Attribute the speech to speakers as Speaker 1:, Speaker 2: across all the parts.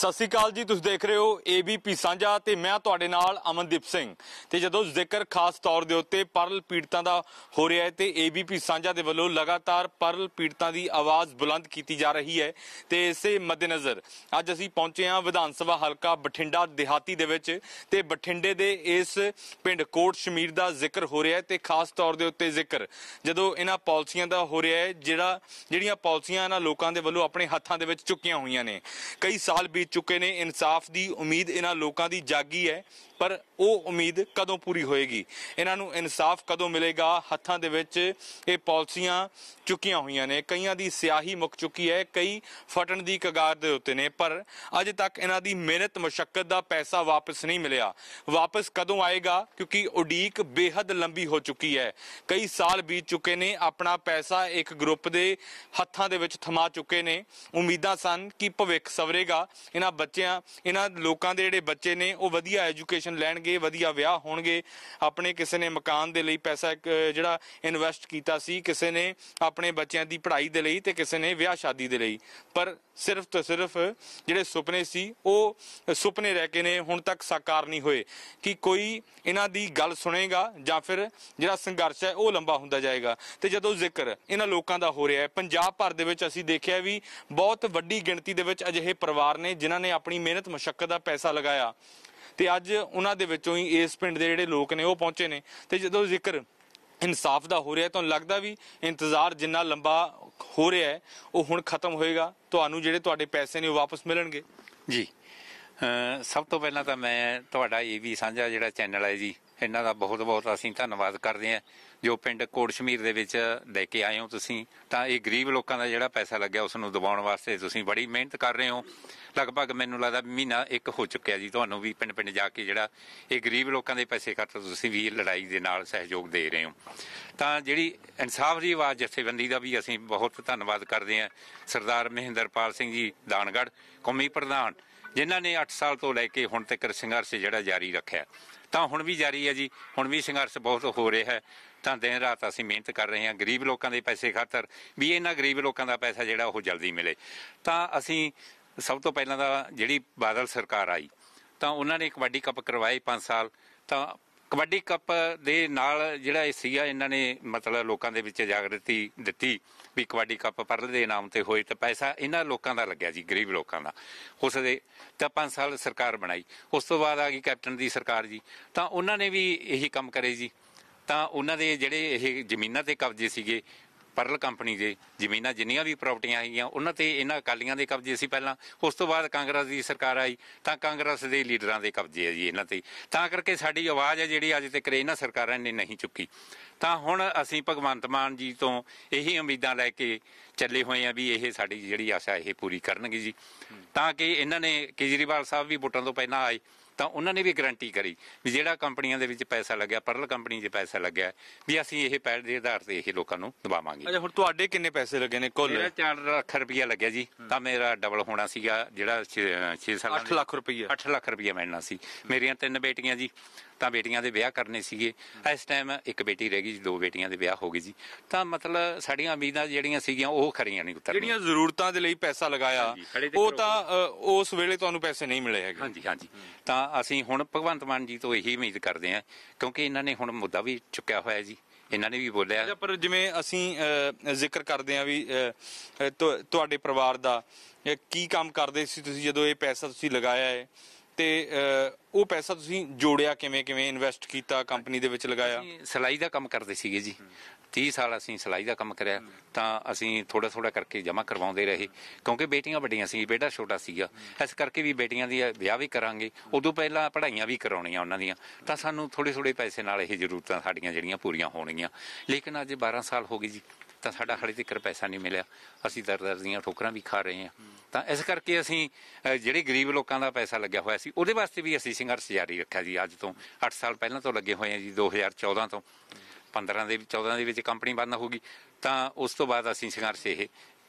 Speaker 1: ਸਤਿ ਸ੍ਰੀ ਅਕਾਲ ਜੀ ਤੁਸੀਂ ਦੇਖ ਰਹੇ ਹੋ ਏਬੀਪੀ ਸਾਂਝਾ ਤੇ ਮੈਂ ਤੁਹਾਡੇ ਨਾਲ ਅਮਨਦੀਪ ਸਿੰਘ ਤੇ ਜਦੋਂ ਜ਼ਿਕਰ ਖਾਸ ਤੌਰ ਦੇ ਉੱਤੇ ਪਰਲ ਪੀੜਤਾਂ ਦਾ ਹੋ ਰਿਹਾ ਹੈ ਤੇ ਏਬੀਪੀ ਸਾਂਝਾ ਦੇ ਵੱਲੋਂ ਲਗਾਤਾਰ ਪਰਲ ਪੀੜਤਾਂ ਦੀ ਆਵਾਜ਼ ਬੁਲੰਦ ਕੀਤੀ ਜਾ ਰਹੀ ਹੈ ਤੇ ਇਸੇ ਮੱਦੇਨਜ਼ਰ ਅੱਜ ਅਸੀਂ ਪਹੁੰਚੇ ਹਾਂ ਵਿਧਾਨ ਸਭਾ ਹਲਕਾ ਬਠਿੰਡਾ ਦਿਹਾਤੀ ਦੇ ਵਿੱਚ ਤੇ ਬਠਿੰਡੇ ਦੇ ਇਸ ਪਿੰਡ ਕੋਟ ਸ਼ਮੀਰ ਦਾ ਜ਼ਿਕਰ ਹੋ ਰਿਹਾ ਹੈ ਤੇ ਖਾਸ ਤੌਰ ਦੇ ਉੱਤੇ ਜ਼ਿਕਰ ਜਦੋਂ ਇਹਨਾਂ ਪਾਲਿਸੀਆਂ ਦਾ ਹੋ ਰਿਹਾ ਹੈ ਜਿਹੜਾ ਜਿਹੜੀਆਂ ਪਾਲਿਸੀਆਂ ਇਹਨਾਂ ਲੋਕਾਂ ਦੇ ਵੱਲੋਂ ਆਪਣੇ ਹੱਥਾਂ ਦੇ ਵਿੱਚ ਚੁੱਕੀਆਂ ਹੋਈਆਂ ਨੇ ਕਈ ਸਾਲ ਬੀਤ ਚੁੱਕੇ ਨੇ ਇਨਸਾਫ ਦੀ ਉਮੀਦ ਇਹਨਾਂ ਲੋਕਾਂ ਦੀ ਜਾਗੀ ਹੈ ਪਰ ਉਹ ਉਮੀਦ ਕਦੋਂ ਪੂਰੀ ਹੋਏਗੀ ਇਹਨਾਂ ਨੂੰ ਇਨਸਾਫ ਕਦੋਂ ਮਿਲੇਗਾ ਹੱਥਾਂ ਦੇ ਵਿੱਚ ਇਹ ਪਾਲਿਸੀਆਂ ਚੁੱਕੀਆਂ ਹੋਈਆਂ ਨੇ ਕਈਆਂ ਦੀ ਸਿਆਹੀ ਮੁੱਕ ਚੁੱਕੀ ਹੈ ਕਈ ਫਟਣ ਦੀ ਕਗਾਰ ਦੇ ਉੱਤੇ ਨੇ ਪਰ ਅਜੇ ਤੱਕ ਇਹਨਾਂ ਦੀ ਮਿਹਨਤ ਮੁਸ਼ਕਲ ਦਾ ਪੈਸਾ ਵਾਪਸ ਨਹੀਂ ਮਿਲਿਆ ਵਾਪਸ ਕਦੋਂ ਆਏਗਾ ਕਿਉਂਕਿ ਉਡੀਕ ਬੇਹੱਦ ਲੰਬੀ ਹੋ ਚੁੱਕੀ ਹੈ ਕਈ ਸਾਲ ਬੀਤ ਚੁੱਕੇ ਨੇ ਆਪਣਾ ਪੈਸਾ ਇੱਕ ਗਰੁੱਪ ਦੇ ਹੱਥਾਂ ਦੇ ਵਿੱਚ ਥਮਾ ਚੁੱਕੇ ਨੇ ਉਮੀਦਾਂ ਸਨ ਕਿ ਭਵਿੱਖ ਸਵਰੇਗਾ ਇਹਨਾਂ ਬੱਚਿਆਂ ਇਹਨਾਂ ਲੋਕਾਂ ਦੇ ਜਿਹੜੇ ਬੱਚੇ ਨੇ ਉਹ ਵਧੀਆ ਐਜੂਕੇਸ਼ਨ ਐਜੂਕੇਸ਼ਨ ਲੈਣਗੇ ਵਧੀਆ ਵਿਆਹ ਹੋਣਗੇ ਆਪਣੇ ਕਿਸੇ ਨੇ ਮਕਾਨ ਦੇ ਲਈ ਪੈਸਾ ਜਿਹੜਾ ਇਨਵੈਸਟ ਕੀਤਾ ਸੀ ਕਿਸੇ ਨੇ ਆਪਣੇ ਬੱਚਿਆਂ ਦੀ ਪੜ੍ਹਾਈ ਦੇ ਲਈ ਤੇ ਕਿਸੇ ਨੇ ਵਿਆਹ ਸ਼ਾਦੀ ਦੇ ਲਈ ਪਰ ਸਿਰਫ ਤੇ ਸਿਰਫ ਜਿਹੜੇ ਸੁਪਨੇ ਸੀ ਉਹ ਸੁਪਨੇ ਰਹਿ ਕੇ ਨੇ ਹੁਣ ਤੱਕ ਸਾਕਾਰ ਨਹੀਂ ਹੋਏ ਕਿ ਕੋਈ ਇਹਨਾਂ ਦੀ ਗੱਲ ਸੁਣੇਗਾ ਜਾਂ ਫਿਰ ਜਿਹੜਾ ਸੰਘਰਸ਼ ਹੈ ਉਹ ਲੰਬਾ ਹੁੰਦਾ ਜਾਏਗਾ ਤੇ ਜਦੋਂ ਜ਼ਿਕਰ ਇਹਨਾਂ ਲੋਕਾਂ ਦਾ ਹੋ ਰਿਹਾ ਹੈ ਪੰਜਾਬ ਭਰ ਦੇ ਵਿੱਚ ਅਸੀਂ ਦੇਖਿਆ ਵੀ ਬਹੁਤ ਵੱਡੀ ਗਿਣਤੀ ਦੇ ਵਿੱਚ ਅਜਿਹੇ ਪਰਿਵਾਰ ਨੇ ਜਿਨ੍ਹਾਂ ਨੇ ਆਪਣੀ ਮਿਹਨਤ ਮੁਸ਼ਕਲ ਦਾ ਪੈਸਾ ਲਗਾਇਆ ਤੇ ਅੱਜ ਉਹਨਾਂ ਦੇ ਵਿੱਚੋਂ ਹੀ ਇਸ ਪਿੰਡ ਦੇ ਜਿਹੜੇ ਲੋਕ ਨੇ ਉਹ ਪਹੁੰਚੇ ਨੇ ਤੇ ਜਦੋਂ ਜ਼ਿਕਰ ਇਨਸਾਫ ਦਾ ਹੋ ਰਿਹਾ ਤਾਂ ਲੱਗਦਾ ਵੀ ਇੰਤਜ਼ਾਰ ਜਿੰਨਾ ਲੰਬਾ ਹੋ ਰਿਹਾ ਹੈ ਉਹ ਹੁਣ ਖਤਮ ਹੋਏਗਾ
Speaker 2: ਤੁਹਾਨੂੰ ਜਿਹੜੇ ਤੁਹਾਡੇ ਪੈਸੇ ਨੇ ਉਹ ਵਾਪਸ ਮਿਲਣਗੇ ਜੀ ਸਭ ਤੋਂ ਪਹਿਲਾਂ ਤਾਂ ਮੈਂ ਤੁਹਾਡਾ ਇਹ ਵੀ ਸਾਂਝਾ ਜਿਹੜਾ ਚੈਨਲ ਹੈ ਜੀ ਇਹਨਾਂ ਦਾ ਬਹੁਤ ਬਹੁਤ ਅਸੀਂ ਧੰਨਵਾਦ ਕਰਦੇ ਹਾਂ ਜੋ ਪਿੰਡ ਕੋਟਸ਼ਮੀਰ ਦੇ ਵਿੱਚ ਲੈ ਕੇ ਆਏ ਹੋ ਤੁਸੀਂ ਤਾਂ ਇਹ ਗਰੀਬ ਲੋਕਾਂ ਦਾ ਜਿਹੜਾ ਪੈਸਾ ਲੱਗਿਆ ਉਸ ਨੂੰ ਦਬਾਉਣ ਵਾਸਤੇ ਤੁਸੀਂ ਬੜੀ ਮਿਹਨਤ ਕਰ ਰਹੇ ਹੋ ਲਗਭਗ ਮੈਨੂੰ ਲੱਗਦਾ ਮਹੀਨਾ ਇੱਕ ਹੋ ਚੁੱਕਿਆ ਜੀ ਤੁਹਾਨੂੰ ਵੀ ਪਿੰਡ ਪਿੰਡ ਜਾ ਕੇ ਜਿਹੜਾ ਇਹ ਗਰੀਬ ਲੋਕਾਂ ਦੇ ਪੈਸੇ ਖਾਤਰ ਤੁਸੀਂ ਵੀ ਲੜਾਈ ਦੇ ਨਾਲ ਸਹਿਯੋਗ ਦੇ ਰਹੇ ਹੋ ਤਾਂ ਜਿਹੜੀ ਇਨਸਾਫ ਦੀ ਆਵਾਜ਼ ਜਥੇਬੰਦੀ ਦਾ ਵੀ ਅਸੀਂ ਬਹੁਤ ਧੰਨਵਾਦ ਕਰਦੇ ਹਾਂ ਸਰਦਾਰ ਮਹਿੰਦਰਪਾਲ ਸਿੰਘ ਜੀ ਦਾਨਗੜ ਕੌਮੀ ਪ੍ਰਧਾਨ ਜਿਨ੍ਹਾਂ ਨੇ 8 ਸਾਲ ਤੋਂ ਲੈ ਕੇ ਹੁਣ ਤੱਕ ਸੰਘਰਸ਼ ਜਿਹੜਾ ਜਾਰੀ ਰੱਖਿਆ ਤਾਂ ਹੁਣ ਵੀ ਜਾਰੀ ਹੈ ਜੀ ਹੁਣ ਵੀ ਸੰਘਰਸ਼ ਬਹੁਤ ਹੋ ਰਿਹਾ ਹੈ ਤਾਂ ਦਿਨ ਰਾਤ ਅਸੀਂ ਮਿਹਨਤ ਕਰ ਰਹੇ ਹਾਂ ਗਰੀਬ ਲੋਕਾਂ ਦੇ ਪੈਸੇ ਖਾਤਰ ਵੀ ਇਹਨਾਂ ਗਰੀਬ ਲੋਕਾਂ ਦਾ ਪੈਸਾ ਜਿਹੜਾ ਉਹ ਜਲਦੀ ਮਿਲੇ ਤਾਂ ਅਸੀਂ ਸਭ ਤੋਂ ਪਹਿਲਾਂ ਤਾਂ ਜਿਹੜੀ ਬਾਦਲ ਸਰਕਾਰ ਆਈ ਤਾਂ ਉਹਨਾਂ ਨੇ ਕਬੱਡੀ ਕੱਪ ਕਰਵਾਏ 5 ਸਾਲ ਤਾਂ ਕਬੱਡੀ ਕੱਪ ਦੇ ਨਾਲ ਜਿਹੜਾ ਇਹ ਸੀਗਾ ਇਹਨਾਂ ਨੇ ਮਤਲਬ ਲੋਕਾਂ ਦੇ ਵਿੱਚ ਜਾਗਰਤੀ ਦਿੱਤੀ ਵੀ ਕਬੱਡੀ ਕੱਪ ਪਰਲ ਦੇ ਨਾਮ ਤੇ ਹੋਏ ਤਾਂ ਪੈਸਾ ਇਹਨਾਂ ਲੋਕਾਂ ਦਾ ਲੱਗਿਆ ਜੀ ਗਰੀਬ ਲੋਕਾਂ ਦਾ ਉਸ ਦੇ ਤਾਂ 5 ਸਾਲ ਸਰਕਾਰ ਬਣਾਈ ਉਸ ਤੋਂ ਬਾਅਦ ਆ ਗਈ ਕੈਪਟਨ ਦੀ ਸਰਕਾਰ ਜੀ ਤਾਂ ਉਹਨਾਂ ਨੇ ਵੀ ਇਹੀ ਕੰਮ ਕਰੇ ਜੀ ਤਾਂ ਉਹਨਾਂ ਦੇ ਜਿਹੜੇ ਇਹ ਜ਼ਮੀਨਾਂ ਤੇ ਕਬਜ਼ੇ ਸੀਗੇ ਪਰਲ ਕੰਪਨੀ ਦੇ ਜ਼ਮੀਨਾਂ ਜਿੰਨੀਆਂ ਵੀ ਪ੍ਰਾਪਰਟੀਆਂ ਹੈਗੀਆਂ ਉਹਨਾਂ ਤੇ ਇਹਨਾਂ ਅਕਾਲੀਆਂ ਦੇ ਕਬਜ਼ੇ ਸੀ ਪਹਿਲਾਂ ਉਸ ਤੋਂ ਬਾਅਦ ਕਾਂਗਰਸ ਦੀ ਸਰਕਾਰ ਆਈ ਤਾਂ ਕਾਂਗਰਸ ਦੇ ਲੀਡਰਾਂ ਦੇ ਕਬਜ਼ੇ ਹੈ ਜੀ ਇਹਨਾਂ ਤੇ ਤਾਂ ਕਰਕੇ ਸਾਡੀ ਆਵਾਜ਼ ਹੈ ਜਿਹੜੀ ਅੱਜ ਤੱਕ ਇਹਨਾਂ ਸਰਕਾਰਾਂ ਨੇ ਨਹੀਂ ਚੁੱਕੀ ਤਾਂ ਹੁਣ ਅਸੀਂ ਭਗਵੰਤ ਮਾਨ ਜੀ ਤੋਂ ਇਹੀ ਉਮੀਦਾਂ ਲੈ ਕੇ ਚੱਲੇ ਹੋਏ ਆ ਵੀ ਇਹ ਸਾਡੀ ਜਿਹੜੀ ਆਸ਼ਾ ਇਹ ਪੂਰੀ ਕਰਨਗੇ ਜੀ ਤਾਂ ਕਿ ਇਹਨਾਂ ਨੇ ਕੇਜਰੀਵਾਲ ਸਾਹਿਬ ਵੀ ਵੋਟਾਂ ਤੋਂ ਪਹਿਲਾਂ ਆਏ ਤਾਂ ਉਹਨਾਂ ਨੇ ਵੀ ਗਾਰੰਟੀ ਕਰੀ ਵੀ ਜਿਹੜਾ ਕੰਪਨੀਆਂ ਦੇ ਵਿੱਚ ਪੈਸਾ ਲੱਗਿਆ ਪਰਲ ਕੰਪਨੀ 'ਚ ਪੈਸਾ ਲੱਗਿਆ ਵੀ ਅਸੀਂ ਇਹ ਪੈਸੇ ਦੇ ਆਧਾਰ ਤੇ ਇਹ ਲੋਕਾਂ ਨੂੰ ਦਵਾਵਾਂਗੇ
Speaker 1: ਅੱਛਾ ਹੁਣ ਤੁਹਾਡੇ ਕਿੰਨੇ ਪੈਸੇ ਲੱਗੇ ਨੇ ਕੁੱਲ ਮੇਰਾ
Speaker 2: 4 ਲੱਖ ਰੁਪਇਆ ਲੱਗਿਆ ਜੀ ਤਾਂ ਮੇਰਾ ਡਬਲ ਹੋਣਾ ਸੀਗਾ ਜਿਹੜਾ 6 ਸਾਲਾਂ 8 ਲੱਖ ਰੁਪਇਆ 8 ਲੱਖ ਰੁਪਇਆ ਮੈਨਣਾ ਸੀ ਮੇਰੀਆਂ ਤਿੰਨ ਬੇਟੀਆਂ ਜੀ ਤਾਂ ਬੇਟੀਆਂ ਦੇ ਵਿਆਹ ਕਰਨੇ ਸੀਗੇ ਇਸ ਟਾਈਮ ਇੱਕ ਬੇਟੀ ਰਹਿ ਗਈ ਜੀ ਦੋ ਬੇਟੀਆਂ ਦੇ ਵਿਆਹ ਹੋ ਗਏ ਜੀ ਤਾਂ ਮਤਲਬ ਸਾਡੀਆਂ ਉਮੀਦਾਂ ਜਿਹੜੀਆਂ ਸੀਗੀਆਂ ਉਹ ਖਰੀਆਂ ਨਹੀਂ ਉਤਰ ਜਿਹੜੀਆਂ
Speaker 1: ਜ਼ਰੂਰਤਾਂ ਦੇ ਲਈ
Speaker 2: ਪੈਸਾ ਲਗਾਇਆ ਉਹ ਤਾਂ ਉਸ ਵੇਲੇ ਤੁਹਾਨੂੰ ਪੈਸੇ ਨਹੀਂ ਮਿਲੇ ਹੈਗੇ ਹਾਂਜੀ ਹਾਂਜੀ ਤਾਂ ਅਸੀਂ ਹੁਣ ਭਗਵੰਤ ਮਾਨ ਜੀ ਤੋਂ ਇਹੀ ਉਮੀਦ ਕਰਦੇ ਹਾਂ ਕਿਉਂਕਿ ਇਹਨਾਂ ਨੇ ਹੁਣ ਮੁੱਦਾ ਵੀ ਚੁੱਕਿਆ ਹੋਇਆ ਜੀ ਇਹਨਾਂ ਨੇ ਵੀ ਬੋਲਿਆ ਪਰ ਜਿਵੇਂ ਅਸੀਂ ਜ਼ਿਕਰ ਕਰਦੇ ਆ ਵੀ ਤੁਹਾਡੇ ਪਰਿਵਾਰ
Speaker 1: ਦਾ ਕੀ ਕੰਮ ਕਰਦੇ ਸੀ ਤੁਸੀਂ ਜਦੋਂ ਇਹ ਪੈਸਾ ਤੁਸੀਂ ਲਗਾਇਆ ਹੈ ਤੇ ਉਹ
Speaker 2: ਪੈਸਾ ਤੁਸੀਂ ਜੋੜਿਆ ਕਿਵੇਂ ਕਿਵੇਂ ਇਨਵੈਸਟ ਕੀਤਾ ਕੰਪਨੀ ਦੇ ਵਿੱਚ ਲਗਾਇਆ ਸਲਾਈ ਦਾ ਕੰਮ ਕਰਦੇ ਸੀਗੇ ਜੀ 30 ਸਾਲ ਅਸੀਂ ਸਲਾਈ ਦਾ ਕੰਮ ਕਰਿਆ ਤਾਂ ਅਸੀਂ ਥੋੜਾ ਥੋੜਾ ਕਰਕੇ ਜਮਾ ਕਰਵਾਉਂਦੇ ਰਹੇ ਕਿਉਂਕਿ ਬੇਟੀਆਂ ਵੱਡੀਆਂ ਸੀ ਬੇਟਾ ਛੋਟਾ ਸੀਗਾ ਇਸ ਕਰਕੇ ਵੀ ਬੇਟੀਆਂ ਦੀ ਵਿਆਹ ਵੀ ਕਰਾਂਗੇ ਉਦੋਂ ਪਹਿਲਾਂ ਪੜ੍ਹਾਈਆਂ ਵੀ ਕਰਾਉਣੀਆਂ ਉਹਨਾਂ ਦੀਆਂ ਤਾਂ ਸਾਨੂੰ ਥੋੜੇ ਥੋੜੇ ਪੈਸੇ ਨਾਲ ਇਹ ਜ਼ਰੂਰਤਾਂ ਸਾਡੀਆਂ ਜਿਹੜੀਆਂ ਪੂਰੀਆਂ ਹੋਣਗੀਆਂ ਲੇਕਿਨ ਅੱਜ 12 ਸਾਲ ਹੋ ਗਏ ਜੀ ਤਾਂ ਸਾਡਾ ਹਲੇ ਤੱਕ ਪੈਸਾ ਨਹੀਂ ਮਿਲਿਆ ਅਸੀਂ ਦਰਦਰ ਦੀਆਂ ਠੋਕਰਾਂ ਵੀ ਖਾ ਰਹੇ ਹਾਂ ਤਾਂ ਇਸ ਕਰਕੇ ਅਸੀਂ ਜਿਹੜੇ ਗਰੀਬ ਲੋਕਾਂ ਦਾ ਪੈਸਾ ਲੱਗਿਆ ਹੋਇਆ ਸੀ ਉਹਦੇ ਵਾਸਤੇ ਵੀ ਅਸੀਂ ਸੰਘਰਸ਼ ਜਾਰੀ ਰੱਖਿਆ ਜੀ ਅੱਜ ਤੋਂ 8 ਸਾਲ ਪਹਿਲਾਂ ਤੋਂ ਲੱਗੇ ਹੋਏ ਹਾਂ ਜੀ 2014 ਤੋਂ 15 ਦੇ 14 ਦੇ ਵਿੱਚ ਕੰਪਨੀ ਬੰਦ ਹੋ ਗਈ ਤਾਂ ਉਸ ਤੋਂ ਬਾਅਦ ਅਸੀਂ ਸੰਘਰਸ਼ ਇਹ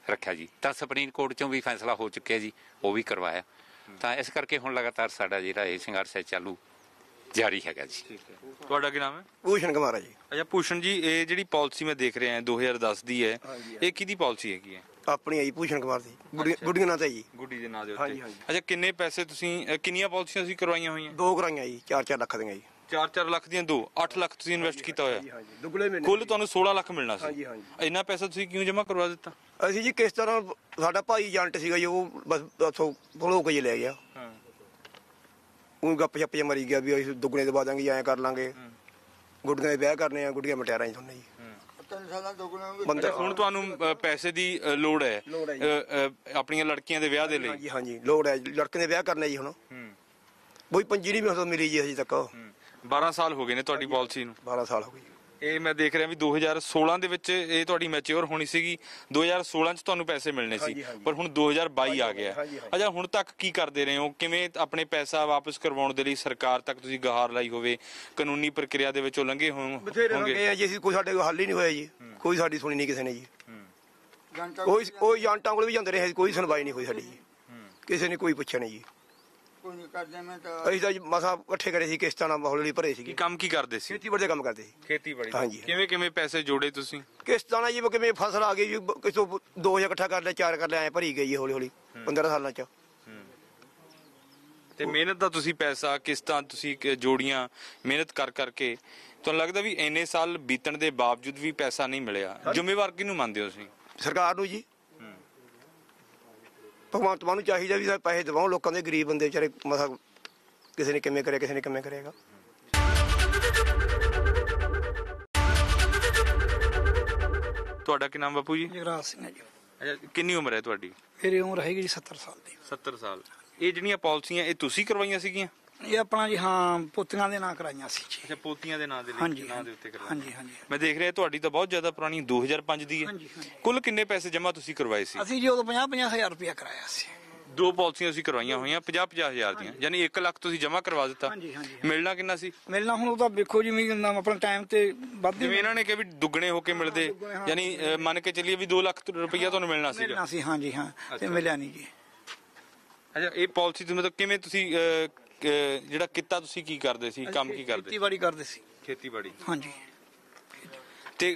Speaker 2: ਰੱਖਿਆ ਜੀ ਤਾਂ ਸੁਪਰੀਮ ਕੋਰਟ ਚੋਂ ਵੀ ਫੈਸਲਾ ਹੋ ਚੁੱਕਿਆ ਜੀ ਉਹ ਵੀ ਕਰਵਾਇਆ ਤਾਂ ਇਸ ਕਰਕੇ ਹੁਣ ਲਗਾਤਾਰ ਸਾਡਾ ਜਿਹੜਾ ਇਹ ਸੰਘਰਸ਼ ਹੈ ਚਾਲੂ ਜਾਰੀ ਹੈਗਾ ਜੀ ਤੁਹਾਡਾ ਕੀ ਨਾਮ ਹੈ
Speaker 3: ਭੂਸ਼ਣ ਕੁਮਾਰ ਜੀ
Speaker 1: ਅੱਛਾ ਭੂਸ਼ਣ ਜੀ ਇਹ ਜਿਹੜੀ ਪਾਲਿਸੀ ਮੈਂ ਦੇਖ ਰਿਹਾ ਹਾਂ 2010 ਦੀ ਹੈ ਇਹ ਕਿਹਦੀ ਪਾਲਿਸੀ ਹੈਗੀ ਹੈ ਆਪਣੀ ਆਈ ਭੂਸ਼ਣ ਕੁਮਾਰ ਦੀ ਗੁੱਡੀਆਂ ਨਾਂ ਤੇ ਜੀ ਗੁੱਡੀ ਦੇ ਨਾਂ ਦੇ ਉੱਤੇ ਅੱਛਾ ਕਿੰਨੇ ਪੈਸੇ ਤੁਸੀਂ ਕਿੰਨੀਆਂ ਪਾਲਿਸੀਆਂ ਤੁਸੀਂ ਕਰਵਾਈਆਂ ਹੋਈਆਂ ਦੋ ਕਰਾਈਆਂ
Speaker 3: ਜੀ 4-4 ਲੱਖ ਦੀਆਂ ਜੀ
Speaker 1: 4-4 ਲੱਖ ਦੀਆਂ ਦੋ 8 ਲੱਖ ਤੁਸੀਂ ਇਨਵੈਸਟ ਕੀਤਾ ਹੋਇਆ ਦੁੱਗਲੇ ਮਹੀਨੇ ਕੁੱਲ ਤੁਹਾਨੂੰ 16 ਲੱਖ ਮਿਲਣਾ ਸੀ ਇੰਨਾ ਪੈਸਾ ਤੁਸੀਂ ਕਿਉਂ ਜਮ੍ਹਾਂ ਕਰਵਾ ਦਿੱਤਾ ਅਸੀਂ ਜੀ ਕਿਸ ਤਰ੍ਹਾਂ ਸਾਡਾ ਭਾਈ
Speaker 3: ਏਜੰਟ ਸੀਗਾ ਜੀ ਉਹ ਬਸ ਉੱਥੋਂ ਭਲੋ ਕੇ ਲੈ ਗਿਆ ਉਹ ਗੱਪ ਛੱਪ ਜੇ ਮਰੀ ਗਿਆ ਵੀ ਅਸੀਂ ਦੁੱਗਣੇ ਦਵਾ ਦਾਂਗੇ ਜਾਂ ਕਰ ਲਾਂਗੇ ਗੁੱਡੀਆਂ ਦੇ ਵਿਆਹ ਕਰਨੇ ਆ ਗੁੱਡੀਆਂ ਮਟਿਆਰਾਂ ਜੀ ਤੁਹਾਨੂੰ ਜੀ
Speaker 4: ਤਿੰਨ ਸਾਲਾਂ ਹੁਣ
Speaker 1: ਤੁਹਾਨੂੰ ਪੈਸੇ ਦੀ ਲੋੜ ਹੈ ਆਪਣੀਆਂ ਲੜਕੀਆਂ ਦੇ ਵਿਆਹ ਦੇ ਲਈ ਹਾਂਜੀ ਹਾਂਜੀ
Speaker 3: ਲੋੜ ਹੈ ਲੜਕੇ ਦੇ ਵਿਆਹ ਕਰਨੇ ਜੀ ਹੁਣ ਹੂੰ ਕੋਈ ਪੰਜੀ ਨਹੀਂ ਮਿਲਦੀ ਮਿਲੀ ਜੀ ਅਜੇ ਤੱਕ
Speaker 1: 12 ਸਾਲ ਹੋ ਗਏ ਨੇ ਤੁਹਾਡੀ ਪਾਲਿਸੀ ਨੂੰ 12 ਸਾਲ ਹੋ ਗਏ ਇਹ ਮੈਂ ਦੇਖ ਰਿਹਾ ਵੀ 2016 ਦੇ ਵਿੱਚ ਇਹ ਤੁਹਾਡੀ ਮੈਚਿਓਰ ਹੋਣੀ ਸੀਗੀ 2016 ਚ ਤੁਹਾਨੂੰ ਪੈਸੇ ਮਿਲਣੇ ਸੀ ਪਰ ਹੁਣ 2022 ਆ ਗਿਆ ਅੱਛਾ ਹੁਣ ਤੱਕ ਕੀ ਕਰਦੇ ਰਹੇ ਹੋ ਕਿਵੇਂ ਆਪਣੇ ਪੈਸਾ ਵਾਪਸ ਕਰਵਾਉਣ ਦੇ ਲਈ ਸਰਕਾਰ ਤੱਕ ਤੁਸੀਂ ਗਹਾਰ ਲਾਈ ਹੋਵੇ ਕਾਨੂੰਨੀ ਪ੍ਰਕਿਰਿਆ ਦੇ ਵਿੱਚੋਂ ਲੰਘੇ ਹੋਵੋਗੇ ਲੰਘੇ ਆ
Speaker 3: ਜੀ ਅਸੀਂ ਕੋਈ ਸਾਡੇ ਕੋਲ ਹੱਲ ਹੀ ਨਹੀਂ ਹੋਇਆ ਜੀ ਕੋਈ ਸਾਡੀ ਸੁਣੀ ਨਹੀਂ ਕਿਸੇ ਨੇ ਜੀ ਕੋਈ ਉਹ ਜਾਂਟਾਂ ਕੋਲ ਵੀ ਜਾਂਦੇ ਰਹੇ ਕੋਈ ਸੁਣਵਾਈ ਨਹੀਂ ਹੋਈ ਸਾਡੀ ਜੀ ਕਿਸੇ ਨੇ ਕੋਈ ਪੁੱਛਿਆ ਨਹੀਂ ਜੀ
Speaker 4: ਕੋਈ ਨਹੀਂ ਕਰਦੇ ਮੈਂ ਤਾਂ ਅਸੀਂ
Speaker 3: ਤਾਂ ਮਖਾ ਇਕੱਠੇ ਕਰੇ ਸੀ ਕਿਸ਼ਤਾਂ ਨਾਲ ਹੌਲੀ ਭਰੇ ਸੀ ਕੀ ਕੰਮ ਕੀ ਕਰਦੇ ਸੀ ਖੇਤੀਬਾੜੀ ਦਾ ਕੰਮ ਕਰਦੇ ਸੀ
Speaker 1: ਖੇਤੀਬਾੜੀ ਹਾਂਜੀ ਕਿਵੇਂ ਕਿਵੇਂ ਪੈਸੇ ਜੋੜੇ ਤੁਸੀਂ
Speaker 3: ਕਿਸ਼ਤਾਂ ਨਾਲ ਜੀ ਕਿਵੇਂ ਫਸਲ ਆ ਗਈ ਜੀ ਕਿਸੋਂ ਦੋ ਜਾਂ ਇਕੱਠਾ ਕਰ ਲਿਆ ਚਾਰ ਕਰ ਲਿਆ ਐ ਭਰੀ ਗਈ ਹੌਲੀ ਹੌਲੀ 15 ਸਾਲਾਂ ਚ
Speaker 1: ਤੇ ਮਿਹਨਤ ਦਾ ਤੁਸੀਂ ਪੈਸਾ ਕਿਸ਼ਤਾਂ ਤੁਸੀਂ ਜੋੜੀਆਂ ਮਿਹਨਤ ਕਰ ਕਰਕੇ ਤੁਹਾਨੂੰ ਲੱਗਦਾ ਵੀ ਇੰਨੇ ਸਾਲ ਬੀਤਣ ਦੇ ਬਾਵਜੂਦ ਵੀ ਪੈਸਾ ਨਹੀਂ ਮਿਲਿਆ ਜ਼ਿੰਮੇਵਾਰ ਕਿਹਨੂੰ ਮੰਨਦੇ ਹੋ ਤੁਸੀਂ
Speaker 3: ਸਰਕਾਰ ਨੂੰ ਜੀ ਭਗਵੰਤ ਮਾਨ ਨੂੰ ਚਾਹੀਦਾ ਵੀ ਪੈਸੇ ਦਵਾਉ ਲੋਕਾਂ ਦੇ ਗਰੀਬ ਬੰਦੇ ਵਿਚਾਰੇ ਮਸਾ ਕਿਸੇ ਨੇ ਕਿਵੇਂ ਕਰੇ ਕਿਸੇ ਨੇ ਕਿਵੇਂ ਕਰੇਗਾ
Speaker 1: ਤੁਹਾਡਾ ਕੀ ਨਾਮ ਬਾਪੂ ਜੀ ਜਗਰਾਜ ਸਿੰਘ ਹੈ ਜੀ ਅੱਛਾ ਕਿੰਨੀ ਉਮਰ ਹੈ ਤੁਹਾਡੀ
Speaker 5: ਮੇਰੀ ਉਮਰ ਹੈਗੀ ਜੀ 70 ਸਾਲ
Speaker 1: ਦੀ 70 ਸਾਲ ਇਹ ਜਿਹੜੀਆਂ ਪਾਲਿਸੀਆਂ ਇਹ ਤੁਸੀਂ ਕਰਵਾਈਆਂ ਸੀਗੀਆਂ ਇਹ
Speaker 5: ਆਪਣਾ ਜੀ ਹਾਂ ਪੋਤੀਆਂ ਦੇ ਨਾਂ ਕਰਾਈਆਂ ਸੀ
Speaker 1: ਜੀ ਅੱਛਾ ਪੋਤੀਆਂ ਦੇ ਨਾਂ ਦੇ ਲਈ ਨਾਂ ਦੇ ਉੱਤੇ ਕਰਵਾਇਆ ਹਾਂਜੀ ਹਾਂਜੀ ਮੈਂ ਦੇਖ ਰਿਹਾ ਤੁਹਾਡੀ ਤਾਂ ਬਹੁਤ ਜ਼ਿਆਦਾ ਪੁਰਾਣੀ 2005 ਦੀ ਹੈ ਹਾਂਜੀ, ਹਾਂਜੀ। ਕੁੱਲ ਕਿੰਨੇ ਪੈਸੇ ਜਮ੍ਹਾਂ ਤੁਸੀਂ ਕਰਵਾਏ ਸੀ ਅਸੀਂ
Speaker 5: ਜੀ ਉਦੋਂ 50 50000 ਰੁਪਇਆ ਕਰਾਇਆ ਸੀ
Speaker 1: ਦੋ ਪਾਲਸੀਆਂ ਅਸੀਂ ਕਰਵਾਈਆਂ ਹੋਈਆਂ 50 50000 ਦੀਆਂ ਯਾਨੀ 1 ਲੱਖ ਤੁਸੀਂ ਜਮ੍ਹਾਂ ਕਰਵਾ ਦਿੱਤਾ ਹਾਂਜੀ, ਹਾਂਜੀ। ਮਿਲਣਾ ਕਿੰਨਾ ਸੀ
Speaker 5: ਮਿਲਣਾ ਹੁਣ ਉਹ ਤਾਂ ਵੇਖੋ ਜੀ ਮੈਂ ਨਾ ਆਪਣਾ ਟਾਈਮ ਤੇ ਵੱਧ ਜਿਵੇਂ ਇਹਨਾਂ ਨੇ ਕਿਹਾ
Speaker 1: ਵੀ ਦੁੱਗਣੇ ਹੋ ਕੇ ਮਿਲਦੇ ਯਾਨੀ ਮੰਨ ਕੇ ਚੱਲੀਏ ਵੀ 2 ਲੱਖ ਰੁਪਇਆ ਤੁਹਾਨੂੰ ਮਿਲਣਾ ਸੀ ਮਿਲਣਾ ਸੀ ਹਾਂਜੀ ਹਾਂ ਤੇ ਮਿਲਿਆ ਨਹੀਂ ਜੀ ਅੱਛਾ ਇਹ ਪਾਲਸੀ ਤੁਸੀਂ ਮਤਲਬ ਕਿਵੇਂ ਤੁਸੀਂ ਜਿਹੜਾ ਕਿੱਤਾ ਤੁਸੀਂ ਕੀ ਕਰਦੇ ਸੀ ਕੰਮ ਕੀ ਕਰਦੇ ਖੇਤੀਬਾੜੀ ਕਰਦੇ ਸੀ ਖੇਤੀਬਾੜੀ ਹਾਂਜੀ ਤੇ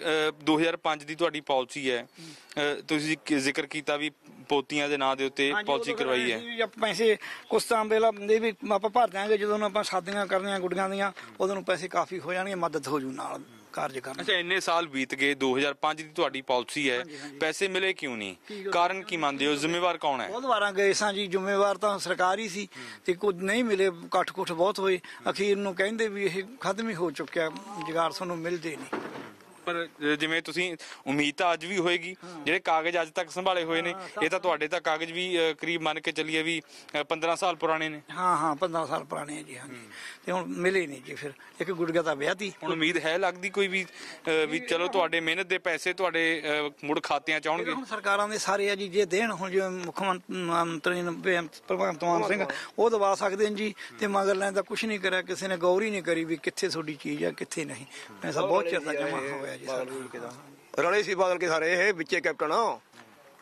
Speaker 1: 2005 ਦੀ ਤੁਹਾਡੀ ਪਾਲਿਸੀ ਹੈ ਤੁਸੀਂ ਜ਼ਿਕਰ ਕੀਤਾ ਵੀ ਪੋਤੀਆਂ ਦੇ ਨਾਂ ਦੇ ਉੱਤੇ ਪਾਲਿਸੀ ਕਰਵਾਈ ਹੈ
Speaker 5: ਪੈਸੇ ਕੁਝ ਤਾਂ ਵੇਲਾ ਦੇ ਵੀ ਆਪਾਂ ਭਰ ਦਾਂਗੇ ਜਦੋਂ ਆਪਾਂ ਸਾਦੀਆਂ ਕਰਨੀਆਂ ਗੁੱਡੀਆਂ ਦੀਆਂ ਉਦੋਂ ਪੈਸੇ ਕਾਫੀ ਹੋ ਜਾਣਗੇ ਮਦਦ ਹੋ ਜੂ ਨਾਲ ਕਾਰਜ ਕਰਨ
Speaker 1: ਅੱਛਾ ਇੰਨੇ ਸਾਲ ਬੀਤ ਗਏ 2005 ਦੀ ਤੁਹਾਡੀ ਪਾਲਿਸੀ ਹੈ ਪੈਸੇ ਮਿਲੇ ਕਿਉਂ ਨਹੀਂ ਕਾਰਨ ਕੀ ਮੰਨਦੇ ਹੋ ਜ਼ਿੰਮੇਵਾਰ ਕੌਣ ਹੈ
Speaker 5: ਬਹੁਤ ਵਾਰਾਂ ਗਏ ਸਾਂ ਜੀ ਜ਼ਿੰਮੇਵਾਰ ਤਾਂ ਸਰਕਾਰ ਹੀ ਸੀ ਤੇ ਕੁਝ ਨਹੀਂ ਮਿਲੇ ਕੱਠ-ਕੁੱਠ ਬਹੁਤ ਹੋਏ ਅਖੀਰ ਨੂੰ ਕਹਿੰਦੇ ਵੀ ਇਹ ਖਤਮ ਹੀ ਹੋ ਚੁੱਕਿਆ ਜਗਾਰ ਸਾਨੂੰ ਮਿਲਦੇ ਨਹੀਂ
Speaker 1: ਪਰ ਜਿਵੇਂ ਤੁਸੀਂ ਉਮੀਦ ਤਾਂ ਅੱਜ ਵੀ ਹੋਏਗੀ ਜਿਹੜੇ ਕਾਗਜ਼ ਅੱਜ ਤੱਕ ਸੰਭਾਲੇ ਹੋਏ ਨੇ ਇਹ ਤਾਂ ਤੁਹਾਡੇ ਤਾਂ ਕਾਗਜ਼ ਵੀ ਕਰੀਬ ਮੰਨ ਕੇ ਚੱਲੀਏ ਵੀ 15 ਸਾਲ ਪੁਰਾਣੇ ਨੇ
Speaker 5: ਹਾਂ ਹਾਂ 15 ਸਾਲ ਪੁਰਾਣੇ ਜੀ ਹਾਂ ਤੇ ਹੁਣ ਮਿਲੇ ਨਹੀਂ ਜੀ ਫਿਰ ਇੱਕ ਗੁੜਗਾ ਤਾਂ ਵਿਆਹਤੀ ਹੁਣ
Speaker 1: ਉਮੀਦ ਹੈ ਲੱਗਦੀ ਕੋਈ ਵੀ ਵੀ ਚਲੋ ਤੁਹਾਡੇ ਮਿਹਨਤ ਦੇ ਪੈਸੇ ਤੁਹਾਡੇ ਮੁੜ ਖਾਤਿਆਂ ਚ ਆਉਣਗੇ ਹੁਣ
Speaker 5: ਸਰਕਾਰਾਂ ਦੇ ਸਾਰੇ ਆ ਜੀ ਜੇ ਦੇਣ ਹੁਣ ਜਿਵੇਂ ਮੁੱਖ ਮੰਤਰੀ ਭਗਵੰਤ ਮਾਨ ਸਿੰਘ ਉਹ ਦਵਾ ਸਕਦੇ ਨੇ ਜੀ ਤੇ ਮਗਰ ਲੈਣ ਦਾ ਕੁਝ ਨਹੀਂ ਕਰਿਆ ਕਿਸੇ ਨੇ ਗੌਰ ਹੀ ਨਹੀਂ ਕਰੀ ਵੀ ਕਿੱਥੇ ਤੁਹਾਡੀ ਚੀਜ਼ ਆ ਕਿੱਥੇ ਨਹੀਂ ਪੈਸਾ ਬਹੁਤ ਚਿਰ ਦਾ ਜਮਾ
Speaker 3: ਹੋਇਆ ਰਲੇ ਸੀ ਬਾਦਲ ਕੇ ਸਾਰੇ ਇਹ ਵਿੱਚੇ ਕੈਪਟਨ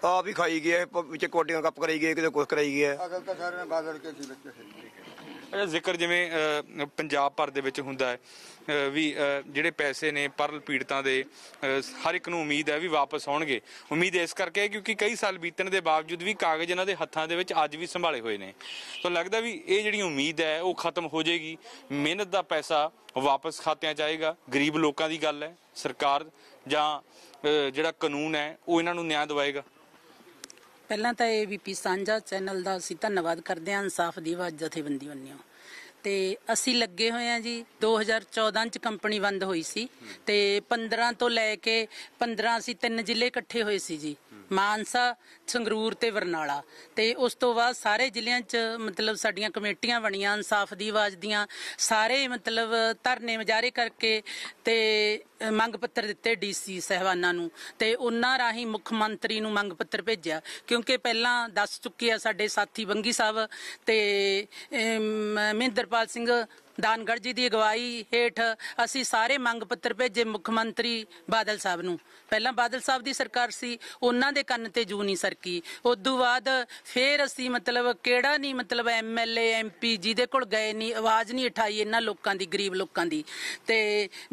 Speaker 3: ਆਪ ਹੀ ਖਾਈ ਗਏ ਪ- ਵਿੱਚੇ ਕੋਟੀਆਂ ਕੱਪ ਕਰਾਈ ਗਏ ਕਿਤੇ ਕੁਛ ਕਰਾਈ ਗਏ
Speaker 4: ਅਗਲ ਤਾਂ ਸਾਰੇ ਨੇ ਬਾਦਲ ਕੇ ਸੀ ਬੱਚੇ
Speaker 1: ਜ਼ਿਕਰ ਜਿਵੇਂ ਪੰਜਾਬ ਭਰ ਦੇ ਵਿੱਚ ਹੁੰਦਾ ਹੈ ਵੀ ਜਿਹੜੇ ਪੈਸੇ ਨੇ ਪਰਲ ਪੀੜਤਾਂ ਦੇ ਹਰ ਇੱਕ ਨੂੰ ਉਮੀਦ ਹੈ ਵੀ ਵਾਪਸ ਆਉਣਗੇ ਉਮੀਦ ਇਸ ਕਰਕੇ ਹੈ ਕਿਉਂਕਿ ਕਈ ਸਾਲ ਬੀਤਣ ਦੇ ਬਾਵਜੂਦ ਵੀ ਕਾਗਜ਼ ਇਹਨਾਂ ਦੇ ਹੱਥਾਂ ਦੇ ਵਿੱਚ ਅੱਜ ਵੀ ਸੰਭਾਲੇ ਹੋਏ ਨੇ ਸੋ ਲੱਗਦਾ ਵੀ ਇਹ ਜਿਹੜੀ ਉਮੀਦ ਹੈ ਉਹ ਖਤਮ ਹੋ ਜਾਏਗੀ ਮਿਹਨਤ ਦਾ ਪੈਸਾ ਵਾਪਸ ਖਾਤਿਆਂ ਜਾਏਗਾ ਗਰੀਬ ਲੋਕਾਂ ਦੀ ਗੱਲ ਹੈ ਸਰਕਾਰ ਜਾਂ ਜਿਹੜਾ ਕਾਨੂੰਨ ਹੈ ਉਹ ਇਹਨਾਂ ਨੂੰ ਨਿਆਂ ਦਿਵਾਏਗਾ
Speaker 6: ਪਹਿਲਾਂ ਤਾਂ ਏਬੀਪੀ ਸਾਂਝਾ ਚੈਨਲ ਦਾ ਅਸੀਂ ਧੰਨਵਾਦ ਕਰਦੇ ਹਾਂ ਇਨਸਾਫ ਦੀ ਆਵਾਜ਼ ਜਥੇਬੰਦੀ ਵੱਲੋਂ ਤੇ ਅਸੀਂ ਲੱਗੇ ਹੋਏ ਆ ਜੀ 2014 ਚ ਕੰਪਨੀ ਬੰਦ ਹੋਈ ਸੀ ਤੇ 15 ਤੋਂ ਲੈ ਕੇ 15 ਅਸੀਂ ਤਿੰਨ ਜ਼ਿਲ੍ਹੇ ਇਕੱਠੇ ਹੋਏ ਸੀ ਜੀ ਮਾਨਸਾ ਸੰਗਰੂਰ ਤੇ ਬਰਨਾਲਾ ਤੇ ਉਸ ਤੋਂ ਬਾਅਦ ਸਾਰੇ ਜ਼ਿਲ੍ਹਿਆਂ 'ਚ ਮਤਲਬ ਸਾਡੀਆਂ ਕਮੇਟੀਆਂ ਬਣੀਆਂ ਇਨਸਾਫ ਦੀ ਆਵਾਜ਼ ਦੀਆਂ ਸਾਰੇ ਮਤਲਬ ਧਰਨੇ ਮਜਾਰੇ ਕਰਕੇ ਤੇ ਮੰਗ ਪੱਤਰ ਦਿੱਤੇ ਡੀਸੀ ਸਹਿਬਾਨਾਂ ਨੂੰ ਤੇ ਉਹਨਾਂ ਰਾਹੀਂ ਮੁੱਖ ਮੰਤਰੀ ਨੂੰ ਮੰਗ ਪੱਤਰ ਭੇਜਿਆ ਕਿਉਂਕਿ ਪਹਿਲਾਂ ਦੱਸ ਚੁੱਕੇ ਆ ਸਾਡੇ ਸਾਥੀ ਬੰਗੀ ਸਾਹਿਬ ਤੇ ਮਹਿੰਦਰਪਾਲ ਸਿੰਘ ਦਾਨਗੜ ਜੀ ਦੀ ਅਗਵਾਈ ਹੇਠ ਅਸੀਂ ਸਾਰੇ ਮੰਗ ਪੱਤਰ ਭੇਜੇ ਮੁੱਖ ਮੰਤਰੀ ਬਾਦਲ ਸਾਹਿਬ ਨੂੰ ਪਹਿਲਾਂ ਬਾਦਲ ਸਾਹਿਬ ਦੀ ਸਰਕਾਰ ਸੀ ਉਹਨਾਂ ਦੇ ਕੰਨ ਤੇ ਜੂ ਨਹੀਂ ਸਰਕੀ ਤੋਂ ਬਾਅਦ ਫੇਰ ਅਸੀਂ ਮਤਲਬ ਕਿਹੜਾ ਨਹੀਂ ਮਤਲਬ ਐਮਐਲਏ ਐਮਪੀ ਜਿਹਦੇ ਕੋਲ ਗਏ ਨਹੀਂ ਆਵਾਜ਼ ਨਹੀਂ ਉਠਾਈ ਇਹਨਾਂ ਲੋਕਾਂ ਦੀ ਗਰੀਬ ਲੋਕਾਂ ਦੀ ਤੇ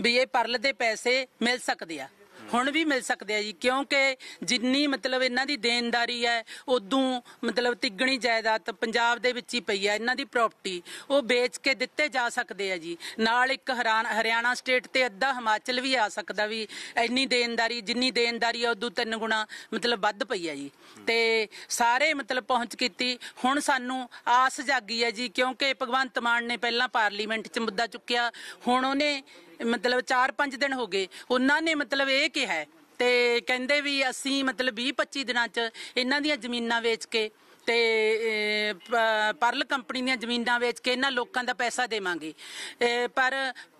Speaker 6: ਵੀ ਇਹ ਪਰਲ ਦੇ ਪੈਸੇ ਮਿਲ ਸਕਦੇ ਆ ਹੁਣ ਵੀ ਮਿਲ ਸਕਦੇ ਆ ਜੀ ਕਿਉਂਕਿ ਜਿੰਨੀ ਮਤਲਬ ਇਹਨਾਂ ਦੀ ਦੇਣਦਾਰੀ ਹੈ ਉਦੋਂ ਮਤਲਬ ਤਿੱਗਣੀ ਜਾਇਦਾਦ ਪੰਜਾਬ ਦੇ ਵਿੱਚ ਹੀ ਪਈ ਹੈ ਇਹਨਾਂ ਦੀ ਪ੍ਰਾਪਰਟੀ ਉਹ ਵੇਚ ਕੇ ਦਿੱਤੇ ਜਾ ਸਕਦੇ ਆ ਜੀ ਨਾਲ ਇੱਕ ਹਰਿਆਣਾ ਸਟੇਟ ਤੇ ਅੱਧਾ ਹਿਮਾਚਲ ਵੀ ਆ ਸਕਦਾ ਵੀ ਇੰਨੀ ਦੇਣਦਾਰੀ ਜਿੰਨੀ ਦੇਣਦਾਰੀ ਆ ਉਦੋਂ ਤਿੰਨ ਗੁਣਾ ਮਤਲਬ ਵੱਧ ਪਈ ਹੈ ਜੀ ਤੇ ਸਾਰੇ ਮਤਲਬ ਪਹੁੰਚ ਕੀਤੀ ਹੁਣ ਸਾਨੂੰ ਆਸ ਜਾਗੀ ਹੈ ਜੀ ਕਿਉਂਕਿ ਭਗਵੰਤ ਮਾਨ ਨੇ ਪਹਿਲਾਂ ਪਾਰਲੀਮੈਂਟ 'ਚ ਮੁੱਦਾ ਚੁੱਕਿਆ ਹੁਣ ਉਹਨੇ ਮਤਲਬ 4-5 ਦਿਨ ਹੋ ਗਏ ਉਹਨਾਂ ਨੇ ਮਤਲਬ ਇਹ ਕਿਹਾ ਤੇ ਕਹਿੰਦੇ ਵੀ ਅਸੀਂ ਮਤਲਬ 20-25 ਦਿਨਾਂ 'ਚ ਇਹਨਾਂ ਦੀਆਂ ਜ਼ਮੀਨਾਂ ਵੇਚ ਕੇ ਤੇ ਪਰਲ ਕੰਪਨੀ ਦੀਆਂ ਜ਼ਮੀਨਾਂ ਵੇਚ ਕੇ ਇਹਨਾਂ ਲੋਕਾਂ ਦਾ ਪੈਸਾ ਦੇਵਾਂਗੇ ਪਰ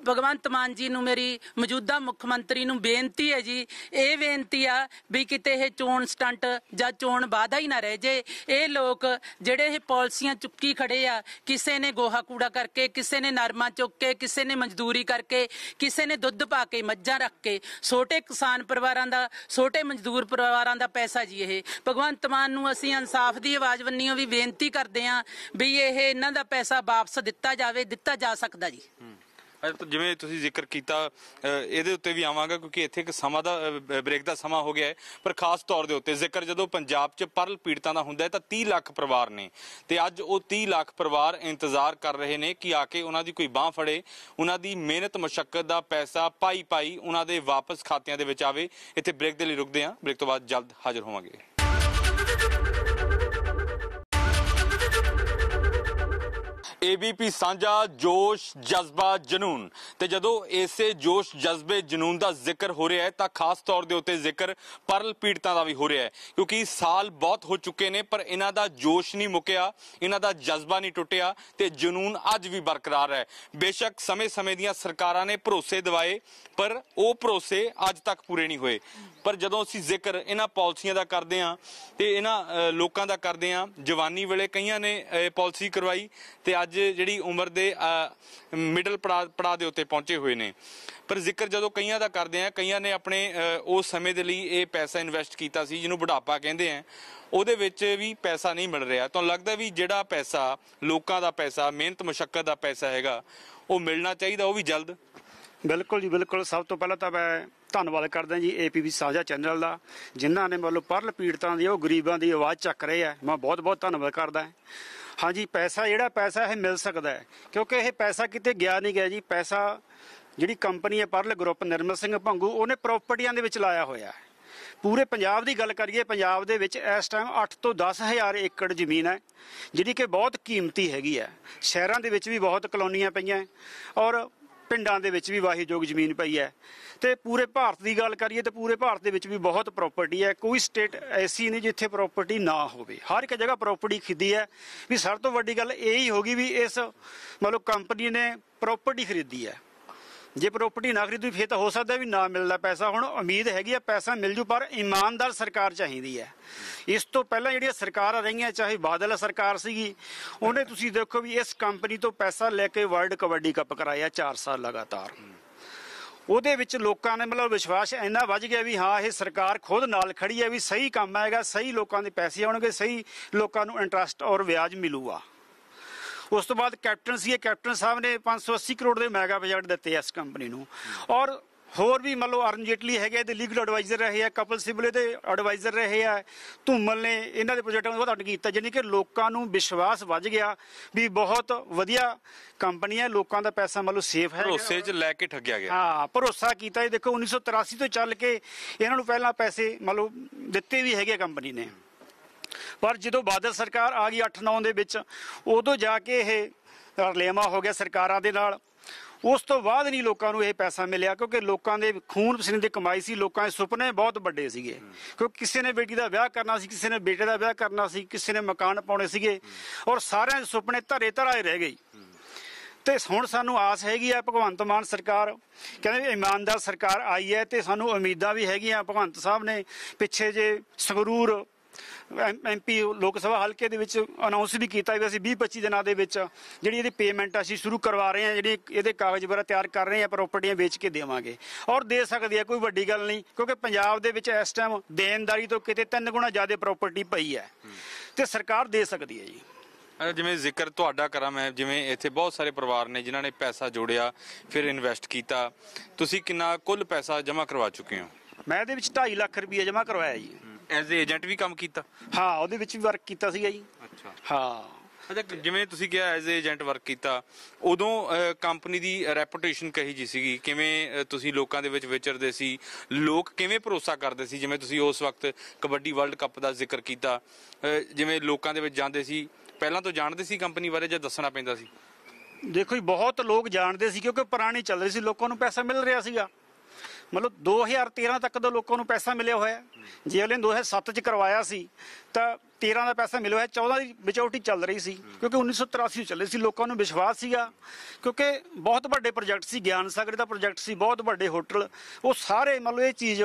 Speaker 6: ਭਗਵੰਤ ਮਾਨ ਜੀ ਨੂੰ ਮੇਰੀ ਮੌਜੂਦਾ ਮੁੱਖ ਮੰਤਰੀ ਨੂੰ ਬੇਨਤੀ ਹੈ ਜੀ ਇਹ ਬੇਨਤੀ ਆ ਵੀ ਕਿਤੇ ਇਹ ਚੋਣ ਸਟੰਟ ਜਾਂ ਚੋਣ ਵਾਦਾ ਹੀ ਨਾ ਰਹਿ ਜੇ ਇਹ ਲੋਕ ਜਿਹੜੇ ਇਹ ਪਾਲਿਸੀਆਂ ਚੁੱਕੀ ਖੜੇ ਆ ਕਿਸੇ ਨੇ ਗੋਹਾ ਕੂੜਾ ਕਰਕੇ ਕਿਸੇ ਨੇ ਨਰਮਾ ਚੁੱਕ ਕੇ ਕਿਸੇ ਨੇ ਮਜ਼ਦੂਰੀ ਕਰਕੇ ਕਿਸੇ ਨੇ ਦੁੱਧ ਪਾ ਕੇ ਮੱਝਾਂ ਰੱਖ ਕੇ ਛੋਟੇ ਕਿਸਾਨ ਪਰਿਵਾਰਾਂ ਦਾ ਛੋਟੇ ਮਜ਼ਦੂਰ ਪਰਿਵਾਰਾਂ ਦਾ ਪੈਸਾ ਜੀ ਇਹ ਭਗਵੰਤ ਮਾਨ ਨੂੰ ਅਸੀਂ ਇਨਸਾਫ ਦੀ ਆਵਾਜ਼ ਬੰਨੀਓ ਵੀ ਬੇਨਤੀ ਕਰਦੇ ਆ ਵੀ ਇਹ ਇਹਨਾਂ ਦਾ ਪੈਸਾ ਵਾਪਸ ਦਿੱਤਾ ਜਾਵੇ ਦਿੱਤਾ ਜਾ ਸਕਦਾ ਜੀ
Speaker 1: ਜਿਵੇਂ ਤੁਸੀਂ ਜ਼ਿਕਰ ਕੀਤਾ ਇਹਦੇ ਉੱਤੇ ਵੀ ਆਵਾਂਗਾ ਕਿਉਂਕਿ ਇੱਥੇ ਇੱਕ ਸਮਾਂ ਦਾ ਬ੍ਰੇਕ ਦਾ ਸਮਾਂ ਹੋ ਗਿਆ ਹੈ ਪਰ ਖਾਸ ਤੌਰ ਦੇ ਉੱਤੇ ਜ਼ਿਕਰ ਜਦੋਂ ਪੰਜਾਬ 'ਚ ਪਰਲ ਪੀੜਤਾਂ ਦਾ ਹੁੰਦਾ ਹੈ ਤਾਂ 30 ਲੱਖ ਪਰਿਵਾਰ ਨੇ ਤੇ ਅੱਜ ਉਹ 30 ਲੱਖ ਪਰਿਵਾਰ ਇੰਤਜ਼ਾਰ ਕਰ ਰਹੇ ਨੇ ਕਿ ਆ ਕੇ ਉਹਨਾਂ ਦੀ ਕੋਈ ਬਾਹ ਫੜੇ ਉਹਨਾਂ ਦੀ ਮਿਹਨਤ ਮੁਸ਼ਕਲ ਦਾ ਪੈਸਾ ਪਾਈ ਪਾਈ ਉਹਨਾਂ ਦੇ ਵਾਪਸ ਖਾਤਿਆਂ ਦੇ ਵਿੱਚ ਆਵੇ ਇੱਥੇ ਬ੍ਰੇਕ ਦੇ ਲਈ ਰੁਕਦੇ ਹਾਂ ਬ੍ਰੇਕ ਤੋਂ ਬਾਅਦ ਜਲਦ ਹਾਜ਼ਰ ਹੋਵਾਂਗੇ ਏਬੀਪੀ ਸਾਂਝਾ ਜੋਸ਼ ਜਜ਼ਬਾ ਜਨੂਨ ਤੇ ਜਦੋਂ ਇਸੇ ਜੋਸ਼ ਜਜ਼ਬੇ ਜਨੂਨ ਦਾ ਜ਼ਿਕਰ ਹੋ ਰਿਹਾ ਹੈ ਤਾਂ ਖਾਸ ਤੌਰ ਦੇ ਉੱਤੇ ਜ਼ਿਕਰ ਪਰਲ ਪੀੜਤਾਂ ਦਾ ਵੀ ਹੋ ਰਿਹਾ ਹੈ ਕਿਉਂਕਿ ਸਾਲ ਬਹੁਤ ਹੋ ਚੁੱਕੇ ਨੇ ਪਰ ਇਹਨਾਂ ਦਾ ਜੋਸ਼ ਨਹੀਂ ਮੁੱਕਿਆ ਇਹਨਾਂ ਦਾ ਜਜ਼ਬਾ ਨਹੀਂ ਟੁੱਟਿਆ ਤੇ ਜਨੂਨ ਅੱਜ ਵੀ ਬਰਕਰਾਰ ਹੈ ਬੇਸ਼ੱਕ ਸਮੇਂ-ਸਮੇਂ ਦੀਆਂ ਸਰਕਾਰਾਂ ਨੇ ਭਰੋਸੇ ਦਿਵਾਏ ਪਰ ਉਹ ਭਰੋਸੇ ਅੱਜ ਤੱਕ ਪੂਰੇ ਨਹੀਂ ਹੋਏ ਪਰ ਜਦੋਂ ਅਸੀਂ ਜ਼ਿਕਰ ਇਹਨਾਂ ਪਾਲਿਸੀਆਂ ਦਾ ਕਰਦੇ ਆਂ ਤੇ ਇਹਨਾਂ ਲੋਕਾਂ ਦਾ ਕਰਦੇ ਆਂ ਜਵਾਨੀ ਵੇਲੇ ਕਈਆਂ ਨੇ ਪਾਲਿਸੀ ਕਰਵਾਈ ਤੇ ਅੱਜ ਅੱਜ ਜਿਹੜੀ ਉਮਰ ਦੇ ਮਿਡਲ ਪੜਾ ਦੇ ਉੱਤੇ ਪਹੁੰਚੇ ਹੋਏ ਨੇ ਪਰ ਜ਼ਿਕਰ ਜਦੋਂ ਕਈਆਂ ਦਾ ਕਰਦੇ ਆ ਕਈਆਂ ਨੇ ਆਪਣੇ ਉਸ ਸਮੇਂ ਦੇ ਲਈ ਇਹ ਪੈਸਾ ਇਨਵੈਸਟ ਕੀਤਾ ਸੀ ਜਿਹਨੂੰ ਬੁਢਾਪਾ ਕਹਿੰਦੇ ਆ ਉਹਦੇ ਵਿੱਚ ਵੀ ਪੈਸਾ ਨਹੀਂ ਮਿਲ ਰਿਹਾ ਤੁਹਾਨੂੰ ਲੱਗਦਾ ਵੀ ਜਿਹੜਾ ਪੈਸਾ ਲੋਕਾਂ ਦਾ ਪੈਸਾ ਮਿਹਨਤ ਮੁਸ਼ਕਲ ਦਾ ਪੈਸਾ ਹੈਗਾ ਉਹ ਮਿਲਣਾ ਚਾਹੀਦਾ ਉਹ ਵੀ ਜਲਦ
Speaker 7: ਬਿਲਕੁਲ ਜੀ ਬਿਲਕੁਲ ਸਭ ਤੋਂ ਪਹਿਲਾਂ ਤਾਂ ਮੈਂ ਧੰਨਵਾਦ ਕਰਦਾ ਜੀ ਏਪੀਪੀ ਸਾਜਾ ਚੈਨਲ ਦਾ ਜਿਨ੍ਹਾਂ ਨੇ ਮਤਲਬ ਪਰਲ ਪੀੜਤਾਂ ਦੀ ਉਹ ਗਰੀਬਾਂ ਦੀ ਆਵਾਜ਼ ਚੱਕ ਰਹੇ ਆ ਮੈਂ ਬਹੁਤ ਬਹੁਤ ਧੰਨਵਾਦ ਕਰਦਾ ਹਾਂਜੀ ਪੈਸਾ ਜਿਹੜਾ ਪੈਸਾ ਇਹ ਮਿਲ ਸਕਦਾ ਹੈ ਕਿਉਂਕਿ ਇਹ ਪੈਸਾ ਕਿਤੇ ਗਿਆ ਨਹੀਂ ਗਿਆ ਜੀ ਪੈਸਾ ਜਿਹੜੀ ਕੰਪਨੀ ਹੈ ਪਰਲ ਗਰੁੱਪ ਨਿਰਮਲ ਸਿੰਘ ਭੰਗੂ ਉਹਨੇ ਪ੍ਰਾਪਰਟੀਆਂ ਦੇ ਵਿੱਚ ਲਾਇਆ ਹੋਇਆ ਹੈ ਪੂਰੇ ਪੰਜਾਬ ਦੀ ਗੱਲ ਕਰੀਏ ਪੰਜਾਬ ਦੇ ਵਿੱਚ ਇਸ ਟਾਈਮ 8 ਤੋਂ 10000 ਏਕੜ ਜ਼ਮੀਨ ਹੈ ਜਿਹੜੀ ਕਿ ਬਹੁਤ ਕੀਮਤੀ ਹੈਗੀ ਹੈ ਸ਼ਹਿਰਾਂ ਦੇ ਵਿੱਚ ਵੀ ਬਹੁਤ ਕਲੋਨੀਆਂ ਪਈਆਂ ਔਰ ਪਿੰਡਾਂ ਦੇ ਵਿੱਚ ਵੀ ਵਾਹੀਯੋਗ ਜ਼ਮੀਨ ਪਈ ਹੈ ਤੇ ਪੂਰੇ ਭਾਰਤ ਦੀ ਗੱਲ ਕਰੀਏ ਤੇ ਪੂਰੇ ਭਾਰਤ ਦੇ ਵਿੱਚ ਵੀ ਬਹੁਤ ਪ੍ਰਾਪਰਟੀ ਹੈ ਕੋਈ ਸਟੇਟ ਐਸੀ ਨਹੀਂ ਜਿੱਥੇ ਪ੍ਰਾਪਰਟੀ ਨਾ ਹੋਵੇ ਹਰ ਇੱਕ ਜਗ੍ਹਾ ਪ੍ਰਾਪਰਟੀ ਖਰੀਦੀ ਹੈ ਵੀ ਸਭ ਤੋਂ ਵੱਡੀ ਗੱਲ ਇਹ ਹੀ ਹੋਗੀ ਵੀ ਇਸ ਮਤਲਬ ਕੰਪਨੀ ਨੇ ਪ੍ਰਾਪਰਟੀ ਖਰੀਦੀ ਹੈ ਜੇ ਪ੍ਰਾਪਰਟੀ ਨਾ ਤੋਂ ਫੇਰ ਤਾਂ ਹੋ ਸਕਦਾ ਵੀ ਨਾ ਮਿਲਦਾ ਪੈਸਾ ਹੁਣ ਉਮੀਦ ਹੈਗੀ ਆ ਪੈਸਾ ਮਿਲ ਜੂ ਪਰ ਇਮਾਨਦਾਰ ਸਰਕਾਰ ਚਾਹੀਦੀ ਹੈ ਇਸ ਤੋਂ ਪਹਿਲਾਂ ਜਿਹੜੀਆਂ ਸਰਕਾਰਾਂ ਰਹੀਆਂ ਚਾਹੇ ਬਾਦਲ ਸਰਕਾਰ ਸੀਗੀ ਉਹਨੇ ਤੁਸੀਂ ਦੇਖੋ ਵੀ ਇਸ ਕੰਪਨੀ ਤੋਂ ਪੈਸਾ ਲੈ ਕੇ ਵਰਲਡ ਕਬੱਡੀ ਕੱਪ ਕਰਾਇਆ 4 ਸਾਲ ਲਗਾਤਾਰ ਉਹਦੇ ਵਿੱਚ ਲੋਕਾਂ ਨੇ ਮਤਲਬ ਵਿਸ਼ਵਾਸ ਇੰਨਾ ਵੱਜ ਗਿਆ ਵੀ ਹਾਂ ਇਹ ਸਰਕਾਰ ਖੁਦ ਨਾਲ ਖੜੀ ਹੈ ਵੀ ਸਹੀ ਕੰਮ ਆਏਗਾ ਸਹੀ ਲੋਕਾਂ ਦੇ ਪੈਸੇ ਆਉਣਗੇ ਸਹੀ ਲੋਕਾਂ ਨੂੰ ਇੰਟਰਸਟ ਔਰ ਵਿਆਜ ਮਿਲੂਗਾ ਉਸ ਤੋਂ ਬਾਅਦ ਕੈਪਟਨ ਸੀ ਕੈਪਟਨ ਸਾਹਿਬ ਨੇ 580 ਕਰੋੜ ਦੇ ਮੈਗਾ ਬਜਟ ਦਿੱਤੇ ਇਸ ਕੰਪਨੀ ਨੂੰ ਔਰ ਹੋਰ ਵੀ ਮੰਨ ਲਓ ਅਰਨ ਜੇਟਲੀ ਹੈਗੇ ਤੇ ਲੀਗਲ ਐਡਵਾਈਜ਼ਰ ਰਹੇ ਆ ਕਪਲ ਸਿਬਲੇ ਦੇ ਐਡਵਾਈਜ਼ਰ ਰਹੇ ਆ ਧੂਮਲ ਨੇ ਇਹਨਾਂ ਦੇ ਪ੍ਰੋਜੈਕਟਾਂ ਨੂੰ ਵਧਾਟ ਕੀਤਾ ਜਾਨੀ ਕਿ ਲੋਕਾਂ ਨੂੰ ਵਿਸ਼ਵਾਸ ਵੱਜ ਗਿਆ ਵੀ ਬਹੁਤ ਵਧੀਆ ਕੰਪਨੀ ਹੈ ਲੋਕਾਂ ਦਾ ਪੈਸਾ ਮੰਨ ਲਓ ਸੇਫ ਹੈ ਭਰੋਸੇ 'ਚ
Speaker 1: ਲੈ ਕੇ ਠੱਗਿਆ ਗਿਆ ਹਾਂ
Speaker 7: ਭਰੋਸਾ ਕੀਤਾ ਇਹ ਦੇਖੋ 1983 ਤੋਂ ਚੱਲ ਕੇ ਇਹਨਾਂ ਨੂੰ ਪਹਿਲਾਂ ਪੈਸੇ ਮੰਨ ਲਓ ਦਿੱਤੇ ਵੀ ਹੈਗੇ ਕੰਪਨੀ ਨੇ ਪਰ ਜਦੋਂ ਬਾਦਲ ਸਰਕਾਰ ਆ ਗਈ 8-9 ਦੇ ਵਿੱਚ ਉਦੋਂ ਜਾ ਕੇ ਇਹ ਰਲੇਵਾ ਹੋ ਗਿਆ ਸਰਕਾਰਾਂ ਦੇ ਨਾਲ ਉਸ ਤੋਂ ਬਾਅਦ ਨਹੀਂ ਲੋਕਾਂ ਨੂੰ ਇਹ ਪੈਸਾ ਮਿਲਿਆ ਕਿਉਂਕਿ ਲੋਕਾਂ ਦੇ ਖੂਨ ਪਸੀਨੇ ਦੀ ਕਮਾਈ ਸੀ ਲੋਕਾਂ ਦੇ ਸੁਪਨੇ ਬਹੁਤ ਵੱਡੇ ਸੀਗੇ ਕਿਉਂਕਿ ਕਿਸੇ ਨੇ ਬੇਟੀ ਦਾ ਵਿਆਹ ਕਰਨਾ ਸੀ ਕਿਸੇ ਨੇ ਬੇਟੇ ਦਾ ਵਿਆਹ ਕਰਨਾ ਸੀ ਕਿਸੇ ਨੇ ਮਕਾਨ ਪਾਉਣੇ ਸੀਗੇ ਔਰ ਸਾਰਿਆਂ ਦੇ ਸੁਪਨੇ ਧਰੇ ਧਰਾਏ ਰਹਿ ਗਏ ਤੇ ਹੁਣ ਸਾਨੂੰ ਆਸ ਹੈਗੀ ਆ ਭਗਵੰਤ ਮਾਨ ਸਰਕਾਰ ਕਹਿੰਦੇ ਇਮਾਨਦਾਰ ਸਰਕਾਰ ਆਈ ਹੈ ਤੇ ਸਾਨੂੰ ਉਮੀਦਾਂ ਵੀ ਹੈਗੀਆਂ ਭਗਵੰਤ ਸਾਹਿਬ ਨੇ ਪਿੱਛੇ ਜੇ ਸਗਰੂਰ ਐਮਪੀ ਲੋਕ ਸਭਾ ਹਲਕੇ ਦੇ ਵਿੱਚ ਅਨਾਉਂਸ ਵੀ ਕੀਤਾ ਵੀ ਅਸੀਂ 20 25 ਦਿਨਾਂ ਦੇ ਵਿੱਚ ਜਿਹੜੀ ਇਹਦੀ ਪੇਮੈਂਟ ਅਸੀਂ ਸ਼ੁਰੂ ਕਰਵਾ ਰਹੇ ਹਾਂ ਜਿਹੜੀ ਇਹਦੇ ਕਾਗਜ਼ ਵਗੈਰਾ ਤਿਆਰ ਕਰ ਰਹੇ ਹਾਂ ਪ੍ਰਾਪਰਟੀਆਂ ਵੇਚ ਕੇ ਦੇਵਾਂਗੇ ਔਰ ਦੇ ਸਕਦੇ ਆ ਕੋਈ ਵੱਡੀ ਗੱਲ ਨਹੀਂ ਕਿਉਂਕਿ ਪੰਜਾਬ ਦੇ ਵਿੱਚ ਇਸ ਟਾਈਮ ਦੇਣਦਾਰੀ ਤੋਂ ਕਿਤੇ ਤਿੰਨ ਗੁਣਾ ਜ਼ਿਆਦਾ ਪ੍ਰਾਪਰਟੀ ਪਈ ਹੈ ਤੇ ਸਰਕਾਰ ਦੇ ਸਕਦੀ ਹੈ
Speaker 1: ਜੀ ਜਿਵੇਂ ਜ਼ਿਕਰ ਤੁਹਾਡਾ ਕਰਾਂ ਮੈਂ ਜਿਵੇਂ ਇੱਥੇ ਬਹੁਤ ਸਾਰੇ ਪਰਿਵਾਰ ਨੇ ਜਿਨ੍ਹਾਂ ਨੇ ਪੈਸਾ ਜੋੜਿਆ ਫਿਰ ਇਨਵੈਸਟ ਕੀਤਾ ਤੁਸੀਂ ਕਿੰਨਾ ਕੁੱਲ ਪੈਸਾ ਜਮ੍ਹਾਂ ਕਰਵਾ ਚੁੱਕੇ ਹੋ
Speaker 7: ਮੈਂ ਇਹਦੇ ਵਿੱਚ 2.5 ਲੱਖ ਰੁਪਏ ਜਮ੍ਹਾਂ ਕਰਵਾਇਆ ਜੀ ਐਜ਼ ਏਜੰਟ ਵੀ ਕੰਮ ਕੀਤਾ ਹਾਂ ਉਹਦੇ ਵਿੱਚ ਵੀ ਵਰਕ ਕੀਤਾ ਸੀਗਾ ਜੀ ਅੱਛਾ ਹਾਂ
Speaker 1: ਅਜਾ ਜਿਵੇਂ ਤੁਸੀਂ ਕਿਹਾ ਐਜ਼ ਏਜੰਟ ਵਰਕ ਕੀਤਾ ਉਦੋਂ ਕੰਪਨੀ ਦੀ ਰੈਪਿਊਟੇਸ਼ਨ ਕਹੀ ਜੀ ਸੀਗੀ ਕਿਵੇਂ ਤੁਸੀਂ ਲੋਕਾਂ ਦੇ ਵਿੱਚ ਵਿਚਰਦੇ ਸੀ ਲੋਕ ਕਿਵੇਂ ਭਰੋਸਾ ਕਰਦੇ ਸੀ ਜਿਵੇਂ ਤੁਸੀਂ ਉਸ ਵਕਤ ਕਬੱਡੀ ਵਰਲਡ ਕੱਪ ਦਾ ਜ਼ਿਕਰ ਕੀਤਾ ਜਿਵੇਂ ਲੋਕਾਂ ਦੇ ਵਿੱਚ ਜਾਂਦੇ ਸੀ ਪਹਿਲਾਂ ਤੋਂ ਜਾਣਦੇ ਸੀ ਕੰਪਨੀ ਬਾਰੇ ਜਾਂ ਦੱਸਣਾ ਪੈਂਦਾ ਸੀ
Speaker 7: ਦੇਖੋ ਜੀ ਬਹੁਤ ਲੋਕ ਜਾਣਦੇ ਸੀ ਕਿਉਂਕਿ ਪੁਰਾਣੀ ਚੱਲ ਰਹੀ ਸੀ ਲੋਕਾਂ ਨੂੰ ਪੈਸਾ ਮਿਲ ਰਿਹਾ ਸੀਗਾ ਮਤਲਬ 2013 ਤੱਕ ਦੇ ਲੋਕਾਂ ਨੂੰ ਪੈਸਾ ਮਿਲਿਆ ਹੋਇਆ ਜੇ ਉਹਨੇ 2007 ਚ ਕਰਵਾਇਆ ਸੀ ਤਾਂ 13 ਦਾ ਪੈਸਾ ਮਿਲਿਆ ਹੈ 14 ਦੀ ਮੈਚੋਰਿਟੀ ਚੱਲ ਰਹੀ ਸੀ ਕਿਉਂਕਿ 1983 ਚੱਲੇ ਸੀ ਲੋਕਾਂ ਨੂੰ ਵਿਸ਼ਵਾਸ ਸੀਗਾ ਕਿਉਂਕਿ ਬਹੁਤ ਵੱਡੇ ਪ੍ਰੋਜੈਕਟ ਸੀ ਗਿਆਨ ਸਾਗਰ ਦਾ ਪ੍ਰੋਜੈਕਟ ਸੀ ਬਹੁਤ ਵੱਡੇ ਹੋਟਲ ਉਹ ਸਾਰੇ ਮਤਲਬ ਇਹ ਚੀਜ਼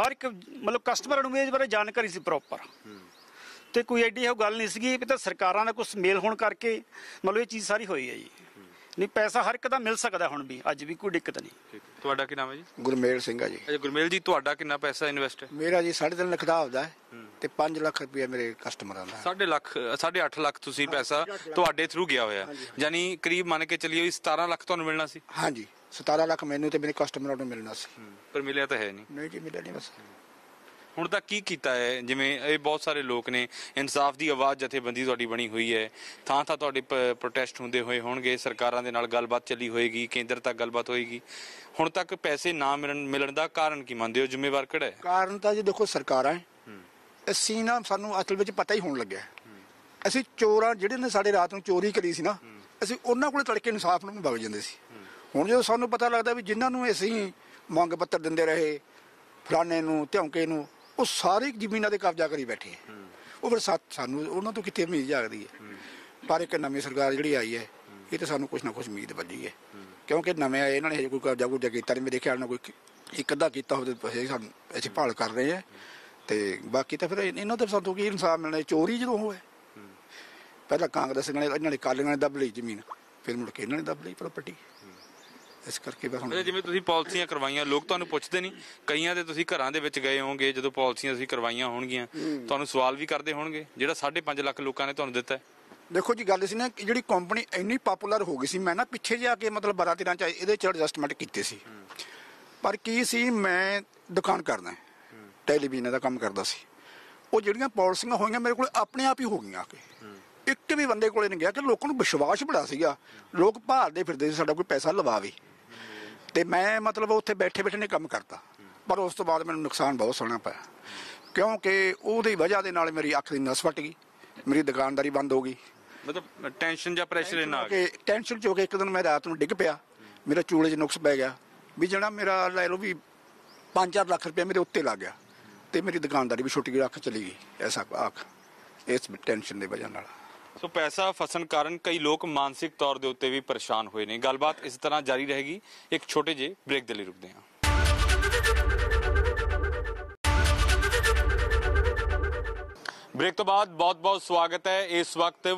Speaker 7: ਹਰ ਇੱਕ ਮਤਲਬ ਕਸਟਮਰ ਨੂੰ ਇਹ ਬਾਰੇ ਜਾਣਕਾਰੀ ਸੀ ਪ੍ਰੋਪਰ ਤੇ ਕੋਈ ਐਡੀ ਉਹ ਗੱਲ ਨਹੀਂ ਸੀਗੀ ਵੀ ਤਾਂ ਸਰਕਾਰਾਂ ਦਾ ਕੁਝ ਮੇਲ ਹੋਣ ਕਰਕੇ ਮਤਲਬ ਇਹ ਚੀਜ਼ ਸਾਰੀ ਹੋਈ ਹੈ ਜੀ ਨਹੀਂ ਪੈਸਾ ਹਰ ਇੱਕ ਦਾ ਮਿਲ ਸਕਦਾ ਹੁਣ ਵੀ ਅੱਜ ਵੀ ਕੋਈ ਦਿੱਕਤ
Speaker 1: ਨਹੀਂ ਤੁਹਾਡਾ ਕੀ ਨਾਮ ਹੈ ਜੀ
Speaker 7: ਗੁਰਮੇਲ ਸਿੰਘ ਆ ਜੀ
Speaker 1: ਅੱਜ ਗੁਰਮੇਲ ਜੀ ਤੁਹਾਡਾ ਕਿੰਨਾ ਪੈਸਾ ਇਨਵੈਸਟ ਹੈ
Speaker 8: ਮੇਰਾ ਜੀ 3.5 ਲੱਖ ਦਾ ਹੁੰਦਾ ਹੈ ਤੇ 5 ਲੱਖ ਰੁਪਏ ਮੇਰੇ ਕਸਟਮਰਾਂ ਦਾ
Speaker 1: 3.5 ਲੱਖ 8.5 ਲੱਖ ਤੁਸੀਂ ਪੈਸਾ ਤੁਹਾਡੇ ਥਰੂ ਗਿਆ ਹੋਇਆ ਯਾਨੀ ਕਰੀਬ ਮੰਨ ਕੇ ਹੋਈ 17 ਲੱਖ ਤੁਹਾਨੂੰ ਮਿਲਣਾ ਸੀ ਹਾਂਜੀ
Speaker 8: 17 ਲੱਖ ਮੈਨੂੰ ਤੇ ਮੇਰੇ ਕਸਟਮਰਾਂ ਨੂੰ ਮਿਲਣਾ ਸੀ
Speaker 1: ਪਰ ਮਿਲਿਆ ਤਾਂ ਹੈ ਨਹੀਂ ਨਹੀਂ ਜੀ ਮਿਲਿਆ ਨਹੀਂ ਬਸ ਹੁਣ ਤੱਕ ਕੀ ਕੀਤਾ ਹੈ ਜਿਵੇਂ ਇਹ ਬਹੁਤ ਸਾਰੇ ਲੋਕ ਨੇ ਇਨਸਾਫ ਦੀ ਆਵਾਜ਼ ਜਥੇਬੰਦੀ ਤੁਹਾਡੀ ਬਣੀ ਹੋਈ ਹੈ ਥਾਂ ਥਾਂ ਤੁਹਾਡੇ ਪ੍ਰੋਟੈਸਟ ਹੁੰਦੇ ਹੋਏ ਹੋਣਗੇ ਸਰਕਾਰਾਂ ਦੇ ਨਾਲ ਗੱਲਬਾਤ ਚੱਲੀ ਹੋਏਗੀ ਕੇਂਦਰ ਤੱਕ ਗੱਲਬਾਤ ਹੋਏਗੀ ਹੁਣ ਤੱਕ ਪੈਸੇ ਨਾ ਮਿਲਣ ਮਿਲਣ ਦਾ ਕਾਰਨ ਕੀ ਮੰਨਦੇ ਹੋ ਜ਼ਿੰਮੇਵਾਰ ਕਿਹੜਾ ਹੈ
Speaker 8: ਕਾਰਨ ਤਾਂ ਜੇ ਦੇਖੋ ਸਰਕਾਰਾਂ ਹੈ ਅਸੀਂ ਨਾ ਸਾਨੂੰ ਅਸਲ ਵਿੱਚ ਪਤਾ ਹੀ ਹੋਣ ਲੱਗਿਆ ਅਸੀਂ ਚੋਰਾਂ ਜਿਹੜੇ ਨੇ ਸਾਡੇ ਰਾਤ ਨੂੰ ਚੋਰੀ ਕਰੀ ਸੀ ਨਾ ਅਸੀਂ ਉਹਨਾਂ ਕੋਲੇ ਤੜਕੇ ਇਨਸਾਫ ਨੂੰ ਵਗ ਜਾਂਦੇ ਸੀ ਹੁਣ ਜਦੋਂ ਸਾਨੂੰ ਪਤਾ ਲੱਗਦਾ ਵੀ ਜਿਨ੍ਹਾਂ ਨੂੰ ਅਸੀਂ ਮੰਗ ਪੱਤਰ ਦਿੰਦੇ ਰਹੇ ਫਲਾਣੇ ਨੂੰ ਧੌਂਕੇ ਨੂੰ ਉਹ ਸਾਰੇ ਜ਼ਮੀਨਾਂ ਦੇ ਕਬਜ਼ਾ ਕਰੀ ਬੈਠੇ ਆ ਉਹ ਫਿਰ ਸਾਨੂੰ ਉਹਨਾਂ ਤੋਂ ਕਿਤੇ ਉਮੀਦ ਜਾਗਦੀ ਹੈ ਪਰ ਇੱਕ ਨਵੀਂ ਸਰਕਾਰ ਜਿਹੜੀ ਆਈ ਹੈ ਇਹ ਤੇ ਸਾਨੂੰ ਕੁਝ ਨਾ ਕੁਝ ਉਮੀਦ ਵੱਜੀ ਹੈ ਕਿਉਂਕਿ ਨਵੇਂ ਆਏ ਇਹਨਾਂ ਨੇ ਹਜੇ ਕੋਈ ਕਬਜ਼ਾ ਕੁਬਜ਼ਾ ਕੀਤਾ ਨਹੀਂ ਮੇਰੇ ਖਿਆਲ ਨਾਲ ਕੋਈ ਇੱਕ ਅੱਧਾ ਕੀਤਾ ਹੋਵੇ ਤੇ ਸਾਨੂੰ ਇੱਥੇ ਭਾਲ ਕਰ ਰਹੇ ਆ ਤੇ ਬਾਕੀ ਤਾਂ ਫਿਰ ਇਹਨਾਂ ਤੇ ਸਾਨੂੰ ਕੀ ਇਨਸਾਫ ਮਿਲਣਾ ਹੈ? ਚੋਰੀ ਜਦੋਂ ਹੋਏ ਪਹਿਲਾਂ ਕਾਂਗਰਸ ਨੇ ਇਹਨਾਂ ਨੇ ਕਾਲੀਆਂ ਨੇ ਦੱਬ ਲਈ ਜ਼ਮੀਨ ਫਿਰ ਮੁੜ ਕੇ ਇਹਨਾਂ ਨੇ ਦੱਬ ਲਈ ਪ੍ਰਾਪਰਟੀ ਇਸ ਕਰਕੇ ਬਸ ਹੁਣ
Speaker 1: ਜਿਵੇਂ ਤੁਸੀਂ ਪਾਲਿਸੀਆਂ ਕਰਵਾਈਆਂ ਲੋਕ ਤੁਹਾਨੂੰ ਪੁੱਛਦੇ ਨਹੀਂ ਕਈਆਂ ਦੇ ਤੁਸੀਂ ਘਰਾਂ ਦੇ ਵਿੱਚ ਗਏ ਹੋਵੋਗੇ ਜਦੋਂ ਪਾਲਿਸੀਆਂ ਤੁਸੀਂ ਕਰਵਾਈਆਂ ਹੋਣਗੀਆਂ ਤੁਹਾਨੂੰ ਸਵਾਲ ਵੀ ਕਰਦੇ ਹੋਣਗੇ ਜਿਹੜਾ 5.5 ਲੱਖ ਲੋਕਾਂ ਨੇ ਤੁਹਾਨੂੰ ਦਿੱਤਾ
Speaker 8: ਦੇਖੋ ਜੀ ਗੱਲ ਸੀ ਨਾ ਕਿ ਜਿਹੜੀ ਕੰਪਨੀ ਇੰਨੀ ਪਪੂਲਰ ਹੋ ਗਈ ਸੀ ਮੈਂ ਨਾ ਪਿੱਛੇ ਜਾ ਕੇ ਮਤਲਬ 12 13 ਚ ਇਹਦੇ ਚ ਐਡਜਸਟਮੈਂਟ ਕੀਤੇ ਸੀ ਪਰ ਕੀ ਸੀ ਮੈਂ ਦੁਕਾਨ ਕਰਦਾ ਟੈਲੀਵਿਜ਼ਨ ਦਾ ਕੰਮ ਕਰਦਾ ਸੀ ਉਹ ਜਿਹੜੀਆਂ ਪਾਲਿਸੀਆਂ ਹੋਈਆਂ ਮੇਰੇ ਕੋਲ ਆਪਣੇ ਆਪ ਹੀ ਹੋ ਗਈਆਂ ਆ ਕੇ ਇੱਕ ਵੀ ਬੰਦੇ ਕੋਲੇ ਨਹੀਂ ਗਿਆ ਕਿ ਲੋਕਾਂ ਨੂੰ ਵਿਸ਼ਵਾਸ ਬੜਾ ਸੀਗਾ ਲੋਕ ਭਾਲਦੇ ਫਿਰਦੇ ਸੀ ਸਾਡਾ ਕੋਈ ਪੈਸਾ ਲਵਾਵੇ ਤੇ ਮੈਂ ਮਤਲਬ ਉੱਥੇ ਬੈਠੇ ਬੈਠੇ ਨੇ ਕੰਮ ਕਰਤਾ ਪਰ ਉਸ ਤੋਂ ਬਾਅਦ ਮੈਨੂੰ ਨੁਕਸਾਨ ਬਹੁਤ ਸੋਹਣਾ ਪਿਆ ਕਿਉਂਕਿ ਉਹਦੀ ਵਜ੍ਹਾ ਦੇ ਨਾਲ ਮੇਰੀ ਅੱਖ ਦੀ ਨਸ ਫਟ ਗਈ ਮੇਰੀ ਦੁਕਾਨਦਾਰੀ ਬੰਦ ਹੋ ਗਈ
Speaker 1: ਮਤਲਬ ਟੈਨਸ਼ਨ ਜਾਂ ਪ੍ਰੈਸ਼ਰ ਇਹਨਾਂ ਆ ਗਿਆ
Speaker 8: ਟੈਨਸ਼ਨ ਚੋ ਕੇ ਇੱਕ ਦਿਨ ਮੈਂ ਰਾਤ ਨੂੰ ਡਿੱਗ ਪਿਆ ਮੇਰਾ ਚੂਲੇ 'ਚ ਨੁਕਸ ਪੈ ਗਿਆ ਵੀ ਜਿਹੜਾ ਮੇਰਾ ਲੈ ਲੋ ਵੀ 5-4 ਲੱਖ ਰੁਪਏ ਮੇਰੇ ਉੱਤੇ ਲੱਗ ਗਿਆ ਤੇ ਮੇਰੀ ਦੁਕਾਨਦਾਰੀ ਵੀ ਛੁੱਟ ਗਈ ਅੱਖ ਚਲੀ ਗਈ ਐਸਾ ਆਖ ਇਸ ਟੈਨਸ਼ਨ ਦੇ ਵਜ੍ਹਾ ਨਾਲ
Speaker 1: ਸੋ ਪੈਸਾ ਫਸਣ ਕਾਰਨ ਕਈ ਲੋਕ ਮਾਨਸਿਕ ਤੌਰ ਦੇ ਉੱਤੇ ਵੀ ਪਰੇਸ਼ਾਨ ਹੋਏ ਨੇ ਗੱਲਬਾਤ ਇਸ ਤਰ੍ਹਾਂ ਜਾਰੀ ਰਹੇਗੀ ਇੱਕ ਛੋਟੇ ਜਿਹੇ ਬ੍ਰੇਕ ਦੇ ਲਈ ਰੁਕਦੇ ਹਾਂ ਬ੍ਰੇਕ ਤੋਂ ਬਾਅਦ ਬਹੁਤ-ਬਹੁਤ ਸਵਾਗਤ ਹੈ ਇਸ ਵਕਤ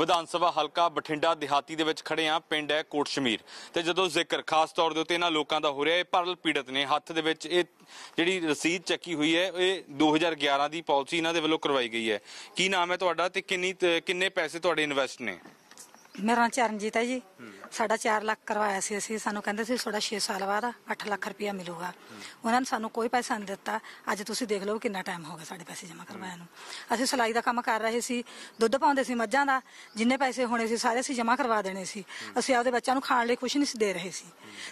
Speaker 1: ਵਿਧਾਨ ਸਭਾ ਹਲਕਾ ਬਠਿੰਡਾ ਦਿਹਾਤੀ ਦੇ ਵਿੱਚ ਖੜੇ ਆ ਪਿੰਡ ਹੈ ਕੋਟ ਸ਼ਮੀਰ ਤੇ ਜਦੋਂ ਜ਼ਿਕਰ ਖਾਸ ਤੌਰ ਦੇ ਉੱਤੇ ਇਹਨਾਂ ਲੋਕਾਂ ਦਾ ਹੋ ਰਿਹਾ ਹੈ ਪਰਲ ਪੀੜਤ ਨੇ ਹੱਥ ਦੇ ਵਿੱਚ ਇਹ ਜਿਹੜੀ ਰਸੀਦ ਚੱਕੀ ਹੋਈ ਹੈ ਇਹ 2011 ਦੀ ਪਾਲਿਸੀ ਇਹਨਾਂ ਦੇ ਵੱਲੋਂ ਕਰਵਾਈ ਗਈ ਹੈ ਕੀ ਨਾਮ ਹੈ ਤੁਹਾਡਾ ਤੇ ਕਿੰਨੀ ਕਿੰਨੇ ਪੈਸੇ ਤੁਹਾਡੇ ਇਨਵੈਸਟ ਨੇ
Speaker 9: ਮੇਰਾ ਨਾਮ ਚਰਨਜੀਤ ਹੈ ਜੀ ਸਾਡਾ 4 ਲੱਖ ਕਰਵਾਇਆ ਸੀ ਅਸੀਂ ਸਾਨੂੰ ਕਹਿੰਦੇ ਸੀ ਤੁਹਾਡਾ 6 ਸਾਲ ਬਾਅਦ 8 ਲੱਖ ਰੁਪਇਆ ਮਿਲੂਗਾ ਉਹਨਾਂ ਨੇ ਸਾਨੂੰ ਕੋਈ ਪੈਸਾ ਨਹੀਂ ਦਿੱਤਾ ਅੱਜ ਤੁਸੀਂ ਦੇਖ ਲਓ ਕਿੰਨਾ ਟਾਈਮ ਹੋ ਗਿਆ ਸਾਡੇ ਪੈਸੇ ਜਮ੍ਹਾਂ ਕਰਵਾਇਆ ਨੂੰ ਅਸੀਂ ਸਲਾਈ ਦਾ ਕੰਮ ਕਰ ਰਹੇ ਸੀ ਦੁੱਧ ਪਾਉਂਦੇ ਸੀ ਮੱਝਾਂ ਦਾ ਜਿੰਨੇ ਪੈਸੇ ਹੋਣੇ ਸੀ ਸਾਰੇ ਅਸੀਂ ਜਮ੍ਹਾਂ ਕਰਵਾ ਦੇਣੇ ਸੀ ਅਸੀਂ ਆਪਦੇ ਬੱਚਿਆਂ ਨੂੰ ਖਾਣ ਲਈ ਕੁਝ ਨਹੀਂ ਸੀ ਦੇ ਰਹੇ ਸੀ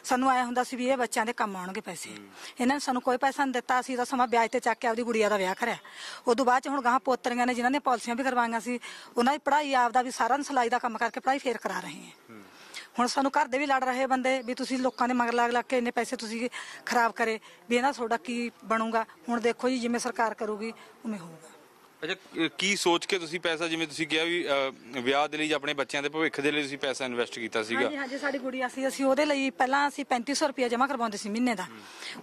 Speaker 9: ਸਾਨੂੰ ਆਇਆ ਹੁੰਦਾ ਸੀ ਵੀ ਇਹ ਬੱਚਿਆਂ ਦੇ ਕੰਮ ਆਉਣਗੇ ਪੈਸੇ ਇਹਨਾਂ ਨੇ ਸਾਨੂੰ ਕੋਈ ਪੈਸਾ ਨਹੀਂ ਦਿੱਤਾ ਅਸੀਂ ਦਾ ਸਮਾਂ ਵਿਆਜ ਤੇ ਚੱਕ ਕੇ ਆਪਦੀ ਗੁੜੀਆ ਦਾ ਵਿਆਹ ਕਰਿਆ ਉਦੋਂ ਬਾਅਦ ਚ ਹੁਣ ਗਾਂ ਪੋਤਰੀਆਂ ਨੇ ਜਿਨ੍ਹਾਂ ਨੇ ਪਾਲਸੀਆਂ ਵੀ ਕਰਵਾਈਆਂ ਸੀ ਉਹਨਾਂ ਦੀ ਪੜ੍ਹਾਈ ਆਪਦਾ ਵੀ ਸਾਰਾ ਸਲਾਈ ਦਾ ਕੰਮ ਕਰਕੇ ਹੀ ਫੇਰ ਕਰਾ ਰਹੇ ਹਾਂ ਹੁਣ ਸਾਨੂੰ ਘਰ ਦੇ ਵੀ ਲੜ ਰਹੇ ਬੰਦੇ ਵੀ ਤੁਸੀਂ ਲੋਕਾਂ ਦੇ ਮਗਰ ਲੱਗ ਲੱਗ ਕੇ ਇੰਨੇ ਪੈਸੇ ਤੁਸੀਂ ਖਰਾਬ ਕਰੇ ਵੀ ਇਹਨਾਂ ਤੁਹਾਡਾ ਕੀ ਬਣੂਗਾ ਹੁਣ ਦੇਖੋ ਜੀ ਜਿਵੇਂ ਸਰਕਾਰ ਕਰੂਗੀ ਉਵੇਂ ਹੋਊਗਾ
Speaker 1: ਅੱਛਾ ਕੀ ਸੋਚ ਕੇ ਤੁਸੀਂ ਪੈਸਾ ਜਿਵੇਂ ਤੁਸੀਂ ਕਿਹਾ ਵੀ ਵਿਆਹ ਦੇ ਲਈ ਜਾਂ ਆਪਣੇ ਬੱਚਿਆਂ ਦੇ ਭਵਿੱਖ ਦੇ ਲਈ ਤੁਸੀਂ ਪੈਸਾ ਇਨਵੈਸਟ ਕੀਤਾ ਸੀਗਾ ਹਾਂਜੀ
Speaker 9: ਹਾਂਜੀ ਸਾਡੀ ਗੁੜੀਆ ਸੀ ਅਸੀਂ ਉਹਦੇ ਲਈ ਪਹਿਲਾਂ ਅਸੀਂ 3500 ਰੁਪਏ ਜਮ੍ਹਾਂ ਕਰਵਾਉਂਦੇ ਸੀ ਮਹੀਨੇ ਦਾ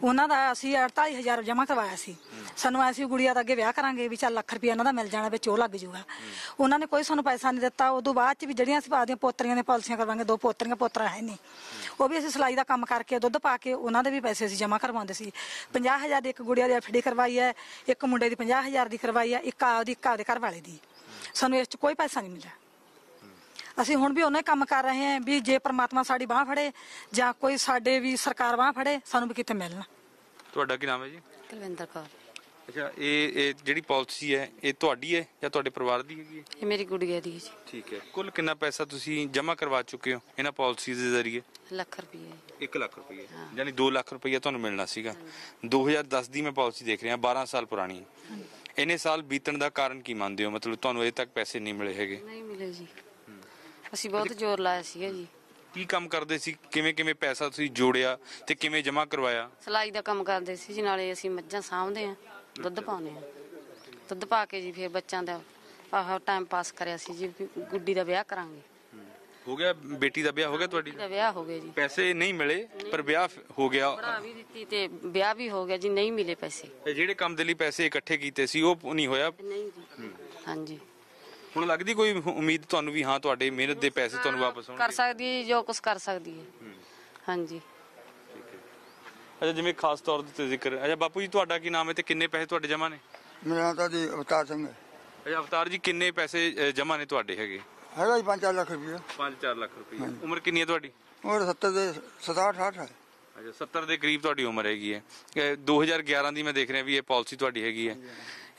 Speaker 9: ਉਹਨਾਂ ਦਾ ਅਸੀਂ 48000 ਜਮ੍ਹਾਂ ਕਰਵਾਇਆ ਸੀ ਸਾਨੂੰ ਐਸੀ ਗੁੜੀਆ ਦਾ ਅੱਗੇ ਵਿਆਹ ਕਰਾਂਗੇ ਵੀ ਚੱਲ ਲੱਖ ਰੁਪਏ ਇਹਨਾਂ ਦਾ ਮਿਲ ਜਾਣਾ ਵਿੱਚ ਉਹ ਲੱਗ ਜੂਗਾ ਉਹਨਾਂ ਨੇ ਕੋਈ ਸਾਨੂੰ ਪੈਸਾ ਨਹੀਂ ਦਿੱਤਾ ਉਦੋਂ ਬਾਅਦ ਚ ਵੀ ਜਿਹੜੀਆਂ ਅਸੀਂ ਆਪਦੀਆਂ ਪੋਤਰੀਆਂ ਨੇ ਪਾਲਸੀਆਂ ਕਰਵਾਵਾਂਗੇ ਦੋ ਪੋਤਰੀਆਂ ਪੋਤਰਾ ਹੈ ਨਹੀਂ ਉਹ ਵੀ ਅਸੀਂ ਸਲਾਈ ਦਾ ਕੰਮ ਕਰਕੇ ਦੁੱਧ ਪਾ ਕੇ ਉਹਨਾਂ ਦੇ ਵੀ ਪੈਸੇ ਅਸੀਂ ਜਮ੍ਹਾਂ ਕਰਵਾਉਂਦੇ ਸੀ 50000 ਦੀ ਇੱਕ ਗੁੜੀਆ ਦੀ ਐਫਡੀ ਕਰਵਾਈ ਹੈ ਇੱਕ ਮੁੰਡੇ ਦੀ 50000 ਦੀ ਕਰਵਾਈ ਹੈ ਇੱਕ ਕਾ ਉਹਦੀ ਘਰ ਦੇ ਘਰ ਵਾਲੇ ਦੀ ਸਾਨੂੰ ਇਸ 'ਚ ਕੋਈ ਪੈਸਾ ਨਹੀਂ ਮਿਲਿਆ ਅਸੀਂ ਹੁਣ ਵੀ ਉਹਨੇ ਕੰਮ ਕਰ ਰਹੇ ਹਾਂ ਵੀ ਜੇ ਪ੍ਰਮਾਤਮਾ ਸਾਡੀ ਬਾਹ ਫੜੇ ਜਾਂ ਕੋਈ ਸਾਡੇ ਵੀ ਸਰਕਾਰ ਬਾਹ ਫੜੇ ਸਾਨੂੰ ਵੀ ਕਿਤੇ ਮਿਲਣਾ
Speaker 1: ਤੁਹਾਡਾ ਕੀ ਨਾਮ ਹੈ ਜੀ ਕੁਲਵਿੰਦਰ ਕੌਰ ਅੱਛਾ ਇਹ ਇਹ ਜਿਹੜੀ ਪਾਲਿਸੀ ਹੈ ਇਹ ਤੁਹਾਡੀ ਹੈ ਜਾਂ ਤੁਹਾਡੇ ਪਰਿਵਾਰ ਦੀ ਹੈਗੀ
Speaker 9: ਹੈ ਇਹ ਮੇਰੀ ਗੁੜੀਆ ਦੀ ਹੈ ਜੀ
Speaker 1: ਠੀਕ ਹੈ ਕੁੱਲ ਕਿੰਨਾ ਪੈਸਾ ਤੁਸੀਂ ਜਮ੍ਹਾਂ ਕਰਵਾ ਚੁੱਕੇ ਹੋ ਇਹਨਾਂ ਪਾਲਿਸੀਜ਼ ਦੇ ਜ਼ਰੀਏ
Speaker 9: ਲੱਖ ਰੁਪਏ
Speaker 1: 1 ਲੱਖ ਰੁਪਏ ਯਾਨੀ 2 ਲੱਖ ਰੁਪਏ ਤੁਹਾਨੂੰ ਮਿਲਣਾ ਸੀਗਾ 2010 ਦੀ ਮੈਂ ਪਾਲਿਸੀ ਦੇਖ ਰਿਹਾ 12 ਸਾਲ ਪੁਰਾਣੀ ਹੈ। ਇੰਨੇ ਸਾਲ ਬੀਤਣ ਦਾ ਕਾਰਨ ਕੀ ਮੰਨਦੇ ਹੋ ਮਤਲਬ ਤੁਹਾਨੂੰ ਅਜੇ ਤੱਕ ਪੈਸੇ ਨਹੀਂ ਮਿਲੇ ਹੈਗੇ
Speaker 9: ਨਹੀਂ ਮਿਲੇ ਜੀ ਅਸੀਂ ਬਹੁਤ ਜ਼ੋਰ ਲਾਇਆ ਸੀਗਾ ਜੀ ਕੀ ਕੰਮ
Speaker 1: ਕਰਦੇ ਸੀ ਕਿਵੇਂ ਕਿਵੇਂ ਪੈਸਾ ਤੁਸੀਂ ਜੋੜਿਆ ਤੇ ਕਿਵੇਂ ਜਮ੍ਹਾਂ ਕਰਵਾਇਆ
Speaker 9: ਸਲਾਈ ਦਾ ਕੰਮ ਕਰਦੇ ਸੀ ਜੀ ਨਾਲੇ ਅਸੀਂ ਮੱਝਾਂ ਸਾਂਭਦੇ ਆ ਦੁੱਧ ਪਾਉਂਦੇ ਆ ਦੁੱਧ ਪਾ ਕੇ ਜੀ ਫਿਰ ਬੱਚਿਆਂ ਦਾ ਆਹ ਟਾਈਮ ਪਾਸ ਕਰਿਆ ਸੀ ਜੀ ਗੁੱਡੀ ਦਾ ਵਿਆਹ ਕਰਾਂਗੇ
Speaker 1: ਹੋ ਗਿਆ ਬੇਟੀ ਦਾ ਵਿਆਹ ਹੋ ਗਿਆ ਤੁਹਾਡੀ ਦਾ
Speaker 9: ਵਿਆਹ ਹੋ ਗਿਆ ਜੀ
Speaker 1: ਪੈਸੇ ਨਹੀਂ ਮਿਲੇ ਪਰ ਵਿਆਹ ਹੋ ਗਿਆ
Speaker 9: ਭਰਾ ਵੀ ਦਿੱਤੀ ਤੇ ਵਿਆਹ ਵੀ ਹੋ ਗਿਆ ਜੀ ਨਹੀਂ ਮਿਲੇ ਪੈਸੇ
Speaker 1: ਤੇ ਜਿਹੜੇ ਕੰਮ ਦੇ ਲਈ ਪੈਸੇ ਇਕੱਠੇ ਕੀਤੇ ਸੀ ਉਹ ਨਹੀਂ ਹੋਇਆ ਨਹੀਂ ਜੀ ਹਾਂਜੀ ਹੁਣ ਲੱਗਦੀ ਕੋਈ ਉਮੀਦ ਤੁਹਾਨੂੰ ਵੀ ਹਾਂ ਤੁਹਾਡੇ ਮਿਹਨਤ ਦੇ ਪੈਸੇ ਤੁਹਾਨੂੰ ਵਾਪਸ ਆਉਣਗੇ ਕਰ
Speaker 9: ਸਕਦੀ ਹੈ ਜੀ, ਜੋ ਕੁਝ ਕਰ ਸਕਦੀ ਹੈ ਹਾਂਜੀ
Speaker 1: ਅੱਛਾ ਜਿਵੇਂ ਖਾਸ ਤੌਰ ਤੇ ਜ਼ਿਕਰ ਅੱਛਾ ਬਾਪੂ ਜੀ ਤੁਹਾਡਾ ਕੀ ਨਾਮ ਹੈ ਤੇ ਕਿੰਨੇ ਪੈਸੇ ਤੁਹਾਡੇ ਜਮਾ ਨੇ
Speaker 4: ਮੇਰਾ ਤਾਂ ਜੀ ਅਵਤਾਰ ਸਿੰਘ ਹੈ
Speaker 1: ਅੱਛਾ ਅਵਤਾਰ ਜੀ ਕਿੰਨੇ ਪੈਸੇ ਜਮਾ ਨੇ ਤੁਹਾਡੇ ਹੈਗੇ
Speaker 4: ਹੈਗਾ ਜੀ 5-4 ਲੱਖ ਰੁਪਏ
Speaker 1: 5-4 ਲੱਖ ਰੁਪਏ ਉਮਰ ਕਿੰਨੀ ਹੈ ਤੁਹਾਡੀ
Speaker 4: ਉਮਰ 70 ਦੇ 67 68 ਹੈ
Speaker 1: ਅੱਛਾ 70 ਦੇ ਕਰੀਬ ਤੁਹਾਡੀ ਉਮਰ ਹੈਗੀ ਹੈ 2011 ਦੀ ਮੈਂ ਦੇਖ ਰਿਹਾ ਵੀ ਇਹ ਪਾਲਿਸੀ ਤੁਹਾਡੀ ਹੈਗੀ ਹੈ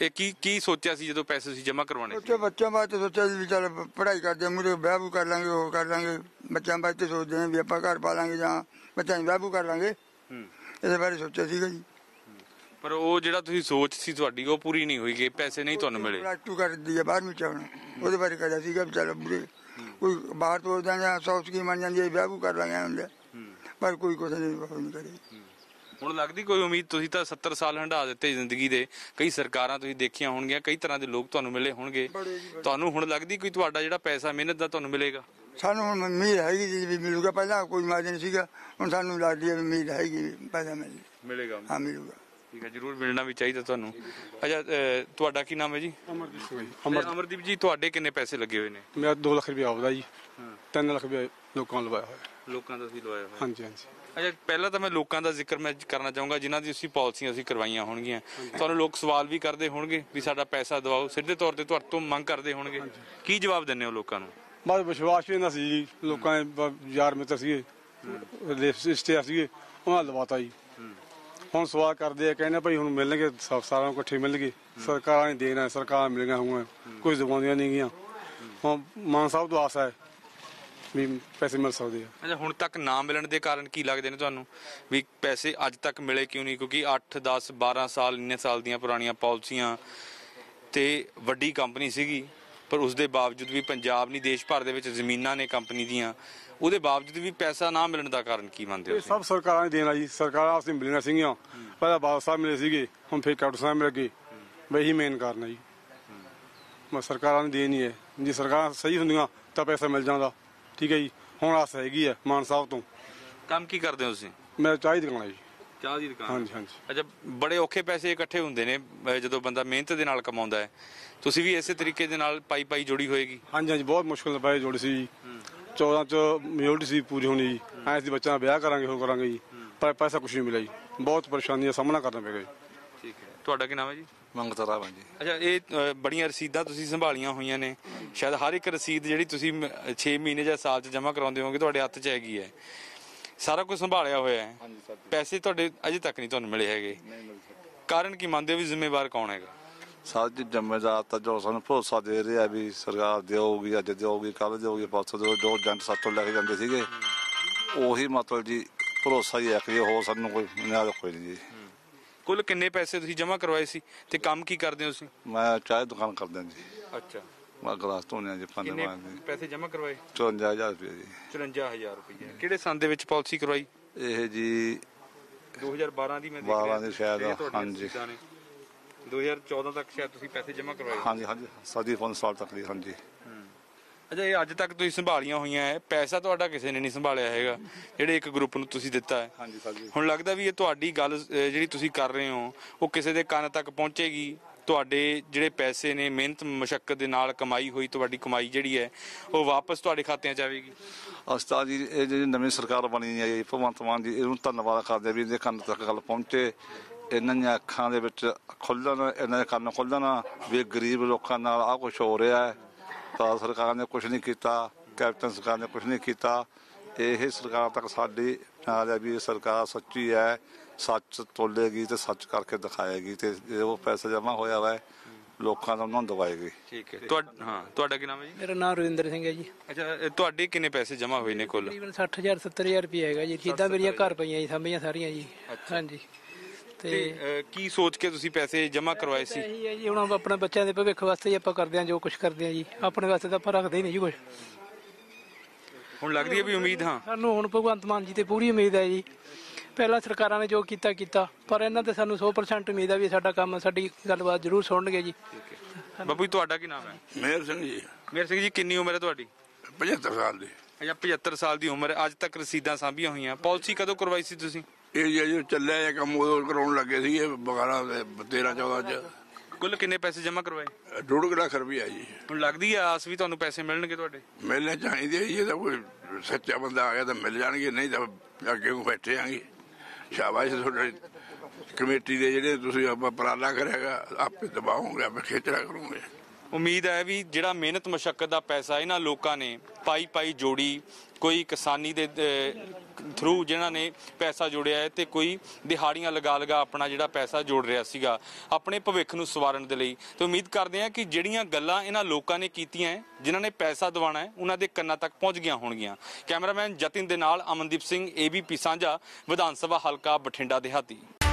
Speaker 1: ਇਹ ਕੀ ਕੀ ਸੋਚਿਆ ਸੀ ਜਦੋਂ ਪੈਸੇ ਸੀ ਜਮ੍ਹਾਂ ਕਰਵਾਉਣੇ
Speaker 4: ਸੀ ਬੱਚਿਆਂ ਵਾਸਤੇ ਸੋਚਿਆ ਸੀ ਵੀ ਚੱਲ ਪੜ੍ਹਾਈ ਕਰਦੇ ਮੁਰੇ ਵਿਆਹ ਕਰ ਲਾਂਗੇ ਉਹ ਕਰ ਲਾਂਗੇ ਬੱਚਿਆਂ ਵਾਸਤੇ ਸੋਚਦੇ ਆ ਵੀ ਆਪਾਂ ਘਰ ਪਾ ਲਾਂਗੇ ਜਾਂ ਬੱਚਿਆਂ ਨੂੰ ਵਿਆਹ ਕਰ ਲਾਂਗੇ ਹੂੰ ਇਹਦੇ ਬਾਰੇ ਸੋਚਿਆ ਸੀਗਾ ਜੀ
Speaker 1: ਪਰ ਉਹ ਜਿਹੜਾ ਤੁਸੀਂ ਸੋਚ ਸੀ ਤੁਹਾਡੀ ਉਹ ਪੂਰੀ ਨਹੀਂ ਹੋਈ ਕਿ ਪੈਸੇ ਨਹੀਂ ਤੁਹਾਨੂੰ ਮਿਲੇ
Speaker 4: ਟੂ ਕਰ ਦਿੱਤੀ ਹੈ 12ਵੀਂ ਚ ਉਹਦੇ ਬਾਰੇ ਕਹਿਆ ਸੀ ਕਿ ਚਲ ਬੁਰੇ ਕੋਈ ਬਾਹਰ ਤੋਂ ਜਾਂਦਾ ਸੌਸ ਕੀ ਮੰਨ ਜਾਂਦੀ ਹੈ ਵਿਆਹ ਕਰ ਲਾਂਗੇ ਹੁੰਦੇ ਪਰ ਕੋਈ ਕੁਛ ਨਹੀਂ ਉਹ ਕਰੇ
Speaker 1: ਹੁਣ ਲੱਗਦੀ ਕੋਈ ਉਮੀਦ ਤੁਸੀਂ ਤਾਂ 70 ਸਾਲ ਹੰਢਾ ਦਿੱਤੇ ਜ਼ਿੰਦਗੀ ਦੇ ਕਈ ਸਰਕਾਰਾਂ ਤੁਸੀਂ ਦੇਖੀਆਂ ਹੋਣਗੀਆਂ ਕਈ ਤਰ੍ਹਾਂ ਦੇ ਲੋਕ ਤੁਹਾਨੂੰ ਮਿਲੇ ਹੋਣਗੇ ਤੁਹਾਨੂੰ ਹੁਣ ਲੱਗਦੀ ਕੋਈ ਤੁਹਾਡਾ ਜਿਹੜਾ ਪੈਸਾ ਮਿਹਨਤ ਦਾ ਤੁਹਾਨੂੰ ਮਿਲੇਗਾ
Speaker 4: ਸਾਨੂੰ ਹੁਣ ਉਮੀਦ ਹੈਗੀ ਜੀ ਵੀ ਮਿਲੂਗਾ ਪਹਿਲਾਂ ਕੋਈ ਮਾਜਨ ਸੀਗਾ ਹੁਣ ਸਾਨੂੰ ਲੱਗਦੀ ਹੈ ਉਮੀਦ ਹੈਗੀ ਪੈਸਾ ਮਿਲੇਗਾ
Speaker 1: ਹਾਂ ਮਿਲੂਗਾ ਠੀਕ ਹੈ ਜਰੂਰ ਮਿਲਣਾ ਵੀ ਚਾਹੀਦਾ ਤੁਹਾਨੂੰ ਅੱਛਾ ਤੁਹਾਡਾ ਕੀ ਨਾਮ ਹੈ ਜੀ ਅਮਰਦੀਪ ਜੀ ਅਮਰਦੀਪ ਜੀ ਤੁਹਾਡੇ ਕਿੰਨੇ ਪੈਸੇ ਲੱਗੇ ਹੋਏ ਨੇ
Speaker 10: ਮੇਰਾ 2 ਲੱਖ ਰੁਪਏ ਆਉਂਦਾ ਜੀ 3 ਲੱਖ ਰੁਪਏ ਲੋਕਾਂ ਨੂੰ ਲਵਾਇਆ ਹੋਇਆ ਲੋਕਾਂ ਦਾ ਤੁਸੀਂ ਲਵਾਇਆ ਹੋਇਆ ਹਾਂਜੀ ਹਾਂਜੀ
Speaker 1: ਅਜਾ ਪਹਿਲਾਂ ਤਾਂ ਮੈਂ ਲੋਕਾਂ ਦਾ ਜ਼ਿਕਰ ਮੈਂ ਕਰਨਾ ਚਾਹੂੰਗਾ ਜਿਨ੍ਹਾਂ ਦੀ ਅਸੀਂ ਪਾਲਿਸੀਆਂ ਅਸੀਂ ਕਰਵਾਈਆਂ ਹੋਣਗੀਆਂ ਤੁਹਾਨੂੰ ਲੋਕ ਸਵਾਲ ਵੀ ਕਰਦੇ ਹੋਣਗੇ ਵੀ ਸਾਡਾ ਪੈਸਾ ਦਿਵਾਓ ਸਿੱਧੇ ਤੌਰ ਤੇ ਤੁਹਾਡੇ ਤੋਂ ਮੰਗ ਕਰਦੇ ਹੋਣਗੇ ਕੀ ਜਵਾਬ ਦਿੰਨੇ ਹੋ ਲੋਕਾਂ ਨੂੰ
Speaker 10: ਬਸ ਵਿਸ਼ਵਾਸ ਵੀ ਨਾ ਸੀ ਜੀ ਲੋਕਾਂ ਦੇ ਬ- ਯਾਰ ਮਿੱਤਰ ਸੀਗੇ ਰਿਸ਼ਤੇਦਾਰ ਸੀਗੇ ਉਹਨਾਂ ਲਵਾਤਾ ਜੀ ਹੁਣ ਸਵਾਲ ਕਰਦੇ ਆ ਕਹਿੰਦੇ ਭਾਈ ਹੁਣ ਮਿਲਣਗੇ ਸਭ ਸਾਰਿਆਂ ਨੂੰ ਇਕੱਠੇ ਮਿਲਣਗੇ ਸਰਕਾਰਾਂ ਨੇ ਦੇਣਾ ਸਰਕਾਰ ਮਿਲੀਆਂ ਹੁਣ ਕੋਈ ਦਵਾਉਂਦੀਆਂ ਨਹੀਂ ਗਿਆ ਹੁਣ ਮਾਨ ਸਾਹਿਬ ਤੋਂ ਆਸ ਹੈ ਵੀ ਪੈਸੇ ਮਿਲ ਸਕਦੇ ਆ
Speaker 1: ਅੱਛਾ ਹੁਣ ਤੱਕ ਨਾ ਮਿਲਣ ਦੇ ਕਾਰਨ ਕੀ ਲੱਗਦੇ ਨੇ ਤੁਹਾਨੂੰ ਵੀ ਪੈਸੇ ਅੱਜ ਤੱਕ ਮਿਲੇ ਕਿਉਂ ਨਹੀਂ ਕਿਉਂਕਿ 8 10 12 ਸਾਲ ਇੰਨੇ ਸਾਲ ਦੀਆਂ ਪੁਰਾਣੀਆਂ ਪਾਲਿਸੀਆਂ ਤੇ ਵੱਡੀ ਕੰਪਨੀ ਸੀਗੀ ਪਰ ਉਸ ਦੇ ਬਾਵਜੂਦ ਵੀ ਪੰਜਾਬ ਨਹੀਂ ਦੇਸ਼ ਭਰ ਦੇ ਵਿੱਚ ਜ਼ਮੀਨਾਂ ਨੇ ਕੰਪਨੀ ਦੀਆਂ ਉਹਦੇ ਬਾਵਜੂਦ ਵੀ ਪੈਸਾ ਨਾ ਮਿਲਣ ਦਾ ਕਾਰਨ ਕੀ ਮੰਨਦੇ ਹੋ ਇਹ
Speaker 10: ਸਭ ਸਰਕਾਰਾਂ ਨੇ ਦੇਣਾ ਜੀ ਸਰਕਾਰਾਂ ਅਸੀਂ ਮਿਲਣਾ ਸੀਗੀਆਂ ਪਹਿਲਾਂ ਬਾਦਲ ਸਾਹਿਬ ਮਿਲੇ ਸੀਗੇ ਹੁਣ ਫਿਰ ਕੈਪਟਨ ਸਾਹਿਬ ਮਿਲ ਗਏ ਵਹੀ ਮੇਨ ਕਾਰਨ ਹੈ ਜੀ ਮੈਂ ਸਰਕਾਰਾਂ ਨੇ ਦੇਣੀ ਹੈ ਜੇ ਸਰਕਾਰਾਂ ਸਹੀ ਹੁੰਦੀਆਂ ਤਾਂ ਪੈਸਾ ਮਿਲ ਜਾਂਦਾ ਠੀਕ ਹੈ ਜੀ ਹੁਣ ਆਸ ਹੈਗੀ ਹੈ ਮਾਨ ਸਾਹਿਬ ਤੋਂ
Speaker 1: ਕੰਮ ਕੀ ਕਰਦੇ ਹੋ ਤੁਸੀਂ
Speaker 10: ਮੈਂ ਚਾਹ ਦੀ ਦੁਕਾਨ ਹੈ ਜੀ
Speaker 1: ਚਾਹ ਦੀ ਦੁਕਾਨ ਹਾਂਜੀ ਹਾਂਜੀ ਅੱਛਾ ਬੜੇ ਔਖੇ ਪੈਸੇ ਇਕੱਠੇ ਹੁੰਦੇ ਨੇ ਜਦੋਂ ਬੰਦਾ ਮਿਹਨਤ ਦੇ ਨਾਲ ਕਮਾਉਂਦਾ ਹੈ ਤੁਸੀਂ ਵੀ ਇਸੇ ਤਰੀਕੇ ਦੇ ਨਾਲ ਪਾਈ ਪਾਈ ਜੁੜੀ ਹੋਏਗੀ
Speaker 10: ਹਾਂਜੀ ਹਾਂਜੀ ਬਹੁਤ ਮੁਸ਼ਕਲ ਨਾਲ ਪਾਈ ਜੁੜੀ ਸੀ 14 ਚ ਮਿਊਰਿਟੀ ਸੀ ਪੂਰੀ ਹੋਣੀ ਜੀ ਐਸ ਦੀ ਬੱਚਾ ਵਿਆਹ ਕਰਾਂਗੇ ਹੋ ਕਰਾਂਗੇ ਜੀ ਪਰ ਪੈਸਾ ਕੁਝ ਨਹੀਂ ਮਿਲਿਆ ਜੀ ਬਹੁਤ ਪਰੇਸ਼ਾਨੀਆਂ ਦਾ ਸਾਹਮਣਾ ਕਰਨਾ ਪਿਆ ਜੀ
Speaker 11: ਠੀਕ ਹੈ ਤੁਹਾਡਾ ਕੀ ਨਾਮ ਹੈ ਜੀ ਮੰਗਤਾ ਰਾਵਾਂ ਜੀ
Speaker 1: ਅੱਛਾ ਇਹ ਬੜੀਆਂ ਰਸੀਦਾਂ ਤੁਸੀਂ ਸੰਭਾਲੀਆਂ ਹੋਈਆਂ ਨੇ ਸ਼ਾਇਦ ਹਰ ਇੱਕ ਰਸੀਦ ਜਿਹੜੀ ਤੁਸੀਂ 6 ਮਹੀਨੇ ਜਾਂ ਸਾਲ 'ਚ ਜਮ੍ਹਾਂ ਕਰਾਉਂਦੇ ਹੋਗੇ ਤੁਹਾਡੇ ਹੱਥ 'ਚ ਹੈਗੀ ਹੈ ਸਾਰਾ ਕੁਝ ਸੰਭਾਲਿਆ ਹੋਇਆ ਹੈ ਪੈਸੇ ਤੁਹਾਡੇ ਅਜੇ ਤੱਕ ਨਹੀਂ ਤੁਹਾਨੂੰ ਮਿਲੇ ਹੈਗੇ ਕਾਰਨ ਕੀ ਮੰਨਦੇ ਹੋ ਵੀ ਜ਼ਿੰਮੇਵਾਰ ਕੌਣ ਹੈਗਾ
Speaker 11: ਸਾਡੀ ਜ਼ਿੰਮੇਦਾਰ ਤਾਂ ਜੋ ਸਾਨੂੰ ਭੋਸਾ ਦੇ ਰਿਹਾ ਵੀ ਸਰਕਾਰ ਦੇਊਗੀ ਅੱਜ ਦੇਊਗੀ ਕੱਲ ਦੇਊਗੀ ਪਰਸੋਂ ਦੇ ਜੋ ਜੰਟ ਸੱਤੋਂ ਲੈ ਕੇ ਜਾਂਦੇ ਸੀਗੇ ਉਹੀ ਮਤਲਬ ਜੀ ਭਰੋਸਾ ਹੀ ਹੈ ਕਿ ਸਾਨੂੰ ਕੋਈ ਨਿਆਂ ਕੋਈ ਨਹੀਂ ਜੀ ਕੁੱਲ ਕਿੰਨੇ ਪੈਸੇ ਤੁਸੀਂ ਜਮ੍ਹਾਂ ਕਰਵਾਏ ਸੀ ਤੇ ਕੰਮ ਕੀ ਕਰਦੇ ਹੋ ਤੁਸੀਂ ਮੈਂ ਚਾਹੇ ਦੁਕਾਨ ਕਰਦਾ ਜੀ ਅੱਛਾ ਮੈਂ ਗਲਾਸ ਨਿਆ ਜੀ ਪਾਣੀ ਕਿੰਨੇ ਮਾਰਦੇ
Speaker 1: ਪੈਸੇ ਜਮ੍ਹਾਂ ਕਰਵਾਏ
Speaker 11: 54000 ਰੁਪਏ ਜੀ
Speaker 1: 54000 ਰੁਪਏ
Speaker 11: ਕਿਹੜੇ ਸੰਦ ਦੇ ਵਿੱਚ ਪਾਲਿਸੀ ਕਰਵਾਈ ਇਹ ਜੀ
Speaker 1: 2012 ਦੀ ਮੈਂ ਦੇਖ ਰਿਹਾ 12 ਦੀ ਸ਼ਾਇਦ 2014 ਤੱਕ ਸ਼ਾਇਦ ਤੁਸੀਂ ਪੈਸੇ ਜਮ੍ਹਾਂ ਕਰਵਾਏ ਹਾਂਜੀ
Speaker 11: ਹਾਂਜੀ ਸਾਡੀ ਫੰਡ ਸਾਲ ਤੱਕ ਦੀ ਹਾਂਜੀ
Speaker 1: ਅੱਛਾ ਇਹ ਅੱਜ ਤੱਕ ਤੁਸੀਂ ਸੰਭਾਲੀਆਂ ਹੋਈਆਂ ਹੈ ਪੈਸਾ ਤੁਹਾਡਾ ਕਿਸੇ ਨੇ ਨਹੀਂ ਸੰਭਾਲਿਆ ਹੈਗਾ ਜਿਹੜੇ ਇੱਕ ਗਰੁੱਪ ਨੂੰ ਤੁਸੀਂ ਦਿੱਤਾ ਹੈ ਹਾਂਜੀ ਸਰ ਜੀ ਹੁਣ ਲੱਗਦਾ ਵੀ ਇਹ ਤੁਹਾਡੀ ਗੱਲ ਜਿਹੜੀ ਤੁਸੀਂ ਕਰ ਰਹੇ ਹੋ ਉਹ ਕਿਸੇ ਦੇ ਕੰਨ ਤੱਕ ਪਹੁੰਚੇਗੀ ਤੁਹਾਡੇ ਜਿਹੜੇ ਪੈਸੇ ਨੇ ਮਿਹਨਤ ਮੁਸ਼ਕਲ ਦੇ ਨਾਲ ਕਮਾਈ ਹੋਈ ਤੁਹਾਡੀ ਕਮਾਈ ਜਿਹੜੀ ਹੈ ਉਹ ਵਾਪਸ ਤੁਹਾਡੇ ਖਾਤਿਆਂ 'ਚ ਆਵੇਗੀ
Speaker 11: ਉਸਤਾਦ ਜੀ ਇਹ ਜਿਹੜੀ ਨਵੀਂ ਸਰਕਾਰ ਬਣੀ ਹੈ ਇਹ ਭਗਵੰਤ ਮਾਨ ਜੀ ਇਹਨੂੰ ਧੰਨਵਾਦ ਕਰਦੇ ਵੀ ਇਹਦੇ ਕੰਨ ਤੱਕ ਗੱਲ ਪਹੁੰਚੇ ਇਹਨਾਂ ਦੀਆਂ ਅੱਖਾਂ ਦੇ ਵਿੱਚ ਖੁੱਲਣ ਇਹਨਾਂ ਦੇ ਕੰਨ ਖੁੱਲਣ ਵੀ ਗਰੀਬ ਲੋਕਾਂ ਨਾਲ ਆ ਕੁਝ ਹੋ ਰਿਹਾ ਹੈ ਤਾਂ ਸਰਕਾਰ ਨੇ ਕੁਝ ਨਹੀਂ ਕੀਤਾ ਕੈਪਟਨ ਸਰਕਾਰ ਨੇ ਕੁਝ ਨਹੀਂ ਕੀਤਾ ਇਹ ਸਰਕਾਰ ਤੱਕ ਸਾਡੀ ਨਾਲ ਹੈ ਵੀ ਇਹ ਸਰਕਾਰ ਸੱਚੀ ਹੈ ਸੱਚ ਤੋਲੇਗੀ ਤੇ ਸੱਚ ਕਰਕੇ ਦਿਖਾਏਗੀ ਤੇ ਉਹ ਪੈਸਾ ਜਮ੍ਹਾਂ ਹੋਇਆ ਹੋਇਆ ਲੋਕਾਂ ਦਾ ਉਹਨਾਂ ਨੂੰ ਦਵਾਏਗੀ
Speaker 1: ਠੀਕ ਹੈ ਤੁਹਾਡਾ ਹਾਂ ਤੁਹਾਡਾ ਕੀ ਨਾਮ ਹੈ ਜੀ ਮੇਰਾ
Speaker 5: ਨਾਮ ਰਵਿੰਦਰ ਸਿੰਘ ਹੈ ਜੀ
Speaker 11: ਅੱਛਾ ਤੁਹਾਡੇ ਕਿੰਨੇ ਪੈਸੇ ਜਮ੍ਹਾਂ ਹੋਏ ਨੇ ਕੁੱਲ
Speaker 5: ਤਕਰੀਬਨ 60000 70000 ਰੁਪਏ ਹੈਗਾ ਜੀ ਜਿੱਦਾਂ ਮੇਰੀਆਂ ਘਰ ਪਈਆਂ ਜੀ ਸਾਂਭੀਆਂ ਸਾਰੀਆਂ ਜੀ ਹਾਂਜੀ ਤੇ
Speaker 1: ਕੀ ਸੋਚ ਕੇ ਤੁਸੀਂ ਪੈਸੇ ਜਮ੍ਹਾਂ ਕਰਵਾਏ ਸੀ
Speaker 5: ਇਹੀ ਹੈ ਜੀ ਹੁਣ ਆਪਣੇ ਬੱਚਿਆਂ ਦੇ ਭਵਿੱਖ ਵਾਸਤੇ ਹੀ ਆਪਾਂ ਕਰਦੇ ਆਂ ਜੋ ਕੁਝ ਕਰਦੇ ਆਂ ਜੀ ਆਪਣੇ ਵਾਸਤੇ ਤਾਂ ਆਪਾਂ ਰੱਖਦੇ ਹੀ ਨਹੀਂ ਜੀ ਕੁਝ
Speaker 1: ਹੁਣ ਲੱਗਦੀ ਹੈ ਵੀ ਉਮੀਦ ਹਾਂ
Speaker 5: ਸਾਨੂੰ ਹੁਣ ਭਗਵੰਤ ਮਾਨ ਜੀ ਤੇ ਪੂਰੀ ਉਮੀਦ ਹੈ ਜੀ ਪਹਿਲਾਂ ਸਰਕਾਰਾਂ ਨੇ ਜੋ ਕੀਤਾ ਕੀਤਾ ਪਰ ਇਹਨਾਂ ਤੇ ਸਾਨੂੰ 100% ਉਮੀਦ ਹੈ ਵੀ ਸਾਡਾ ਕੰਮ ਸਾਡੀ ਗੱਲਬਾਤ ਜ਼ਰੂਰ ਸੁਣਨਗੇ ਜੀ
Speaker 1: ਬੱਬੂ ਤੁਹਾਡਾ ਕੀ ਨਾਮ ਹੈ ਮੇਰ ਸਿੰਘ ਜੀ ਮੇਰ ਸਿੰਘ ਜੀ ਕਿੰਨੀ ਉਮਰ ਹੈ ਤੁਹਾਡੀ 75 ਸਾਲ ਦੀ ਅਜਾ 75 ਸਾਲ ਦੀ ਉਮਰ ਹੈ ਅੱਜ ਤੱਕ ਰਸੀਦਾਂ ਸਾਂਭੀਆਂ ਹੋਈਆਂ ਪਾਲਿਸੀ ਕਦੋਂ ਕਰਵਾਈ ਸੀ ਤੁਸੀਂ
Speaker 8: ਇਹ ਜੋ ਚੱਲਿਆ ਇਹ ਕੰਮ ਉਹ ਕਰਾਉਣ ਲੱਗੇ ਸੀ ਇਹ ਬਗਾਰਾ 13 14 ਚ
Speaker 1: ਕੁੱਲ ਕਿੰਨੇ ਪੈਸੇ ਜਮ੍ਹਾਂ ਕਰਵਾਏ
Speaker 8: 1.5 ਕੁ ਲੱਖ ਰੁਪਇਆ ਜੀ
Speaker 1: ਹੁਣ ਲੱਗਦੀ ਆ ਆਸ ਵੀ ਤੁਹਾਨੂੰ ਪੈਸੇ ਮਿਲਣਗੇ ਤੁਹਾਡੇ ਮਿਲਣੇ ਚਾਹੀਦੇ ਆ ਜੀ, ਇਹ ਤਾਂ
Speaker 8: ਕੋਈ ਸੱਚਾ ਬੰਦਾ ਆ ਗਿਆ ਤਾਂ ਮਿਲ ਜਾਣਗੇ ਨਹੀਂ ਤਾਂ ਅੱਗੇ ਨੂੰ ਬੈਠੇ ਆਂਗੇ ਸ਼ਾਬਾਸ਼ ਤੁਹਾਡੇ ਕਮੇਟੀ ਦੇ ਜਿਹੜੇ
Speaker 1: ਤੁਸੀਂ ਆਪਾਂ ਪ੍ਰਾਲਾ ਕਰਿਆਗਾ ਆਪੇ ਦਬਾਉਂਗੇ ਆਪੇ ਖੇਚੜਾ ਕਰੂਗੇ ਉਮੀਦ ਹੈ ਵੀ ਜਿਹੜਾ ਮਿਹਨਤ ਮੁਸ਼ਕਲ ਦਾ ਪੈਸਾ ਇਹਨਾਂ ਲੋਕਾਂ ਨੇ ਪਾਈ ਪਾਈ ਜੋੜੀ ਕੋਈ ਕਿਸਾਨੀ ਦੇ ਥਰੂ ਜਿਨ੍ਹਾਂ ਨੇ ਪੈਸਾ ਜੋੜਿਆ ਹੈ ਤੇ ਕੋਈ ਦਿਹਾੜੀਆਂ ਲਗਾ ਲਗਾ ਆਪਣਾ ਜਿਹੜਾ ਪੈਸਾ ਜੋੜ ਰਿਹਾ ਸੀਗਾ ਆਪਣੇ ਭਵਿੱਖ ਨੂੰ ਸਵਾਰਨ ਦੇ ਲਈ ਤੇ ਉਮੀਦ ਕਰਦੇ ਹਾਂ ਕਿ ਜਿਹੜੀਆਂ ਗੱਲਾਂ ਇਹਨਾਂ ਲੋਕਾਂ ਨੇ ਕੀਤੀਆਂ ਜਿਨ੍ਹਾਂ ਨੇ ਪੈਸਾ ਦਿਵਾਣਾ ਹੈ ਉਹਨਾਂ ਦੇ ਕੰਨਾਂ ਤੱਕ ਪਹੁੰਚ ਗਈਆਂ ਹੋਣਗੀਆਂ ਕੈਮਰਾਮੈਨ ਜਤਿਨ ਦੇ ਨਾਲ ਅਮਨਦੀਪ ਸਿੰਘ ਏਬੀਪੀ ਸਾਂਝਾ ਵਿਧਾਨ ਸਭਾ ਹਲਕਾ ਬਠਿੰਡਾ ਦਿਹਾਤੀ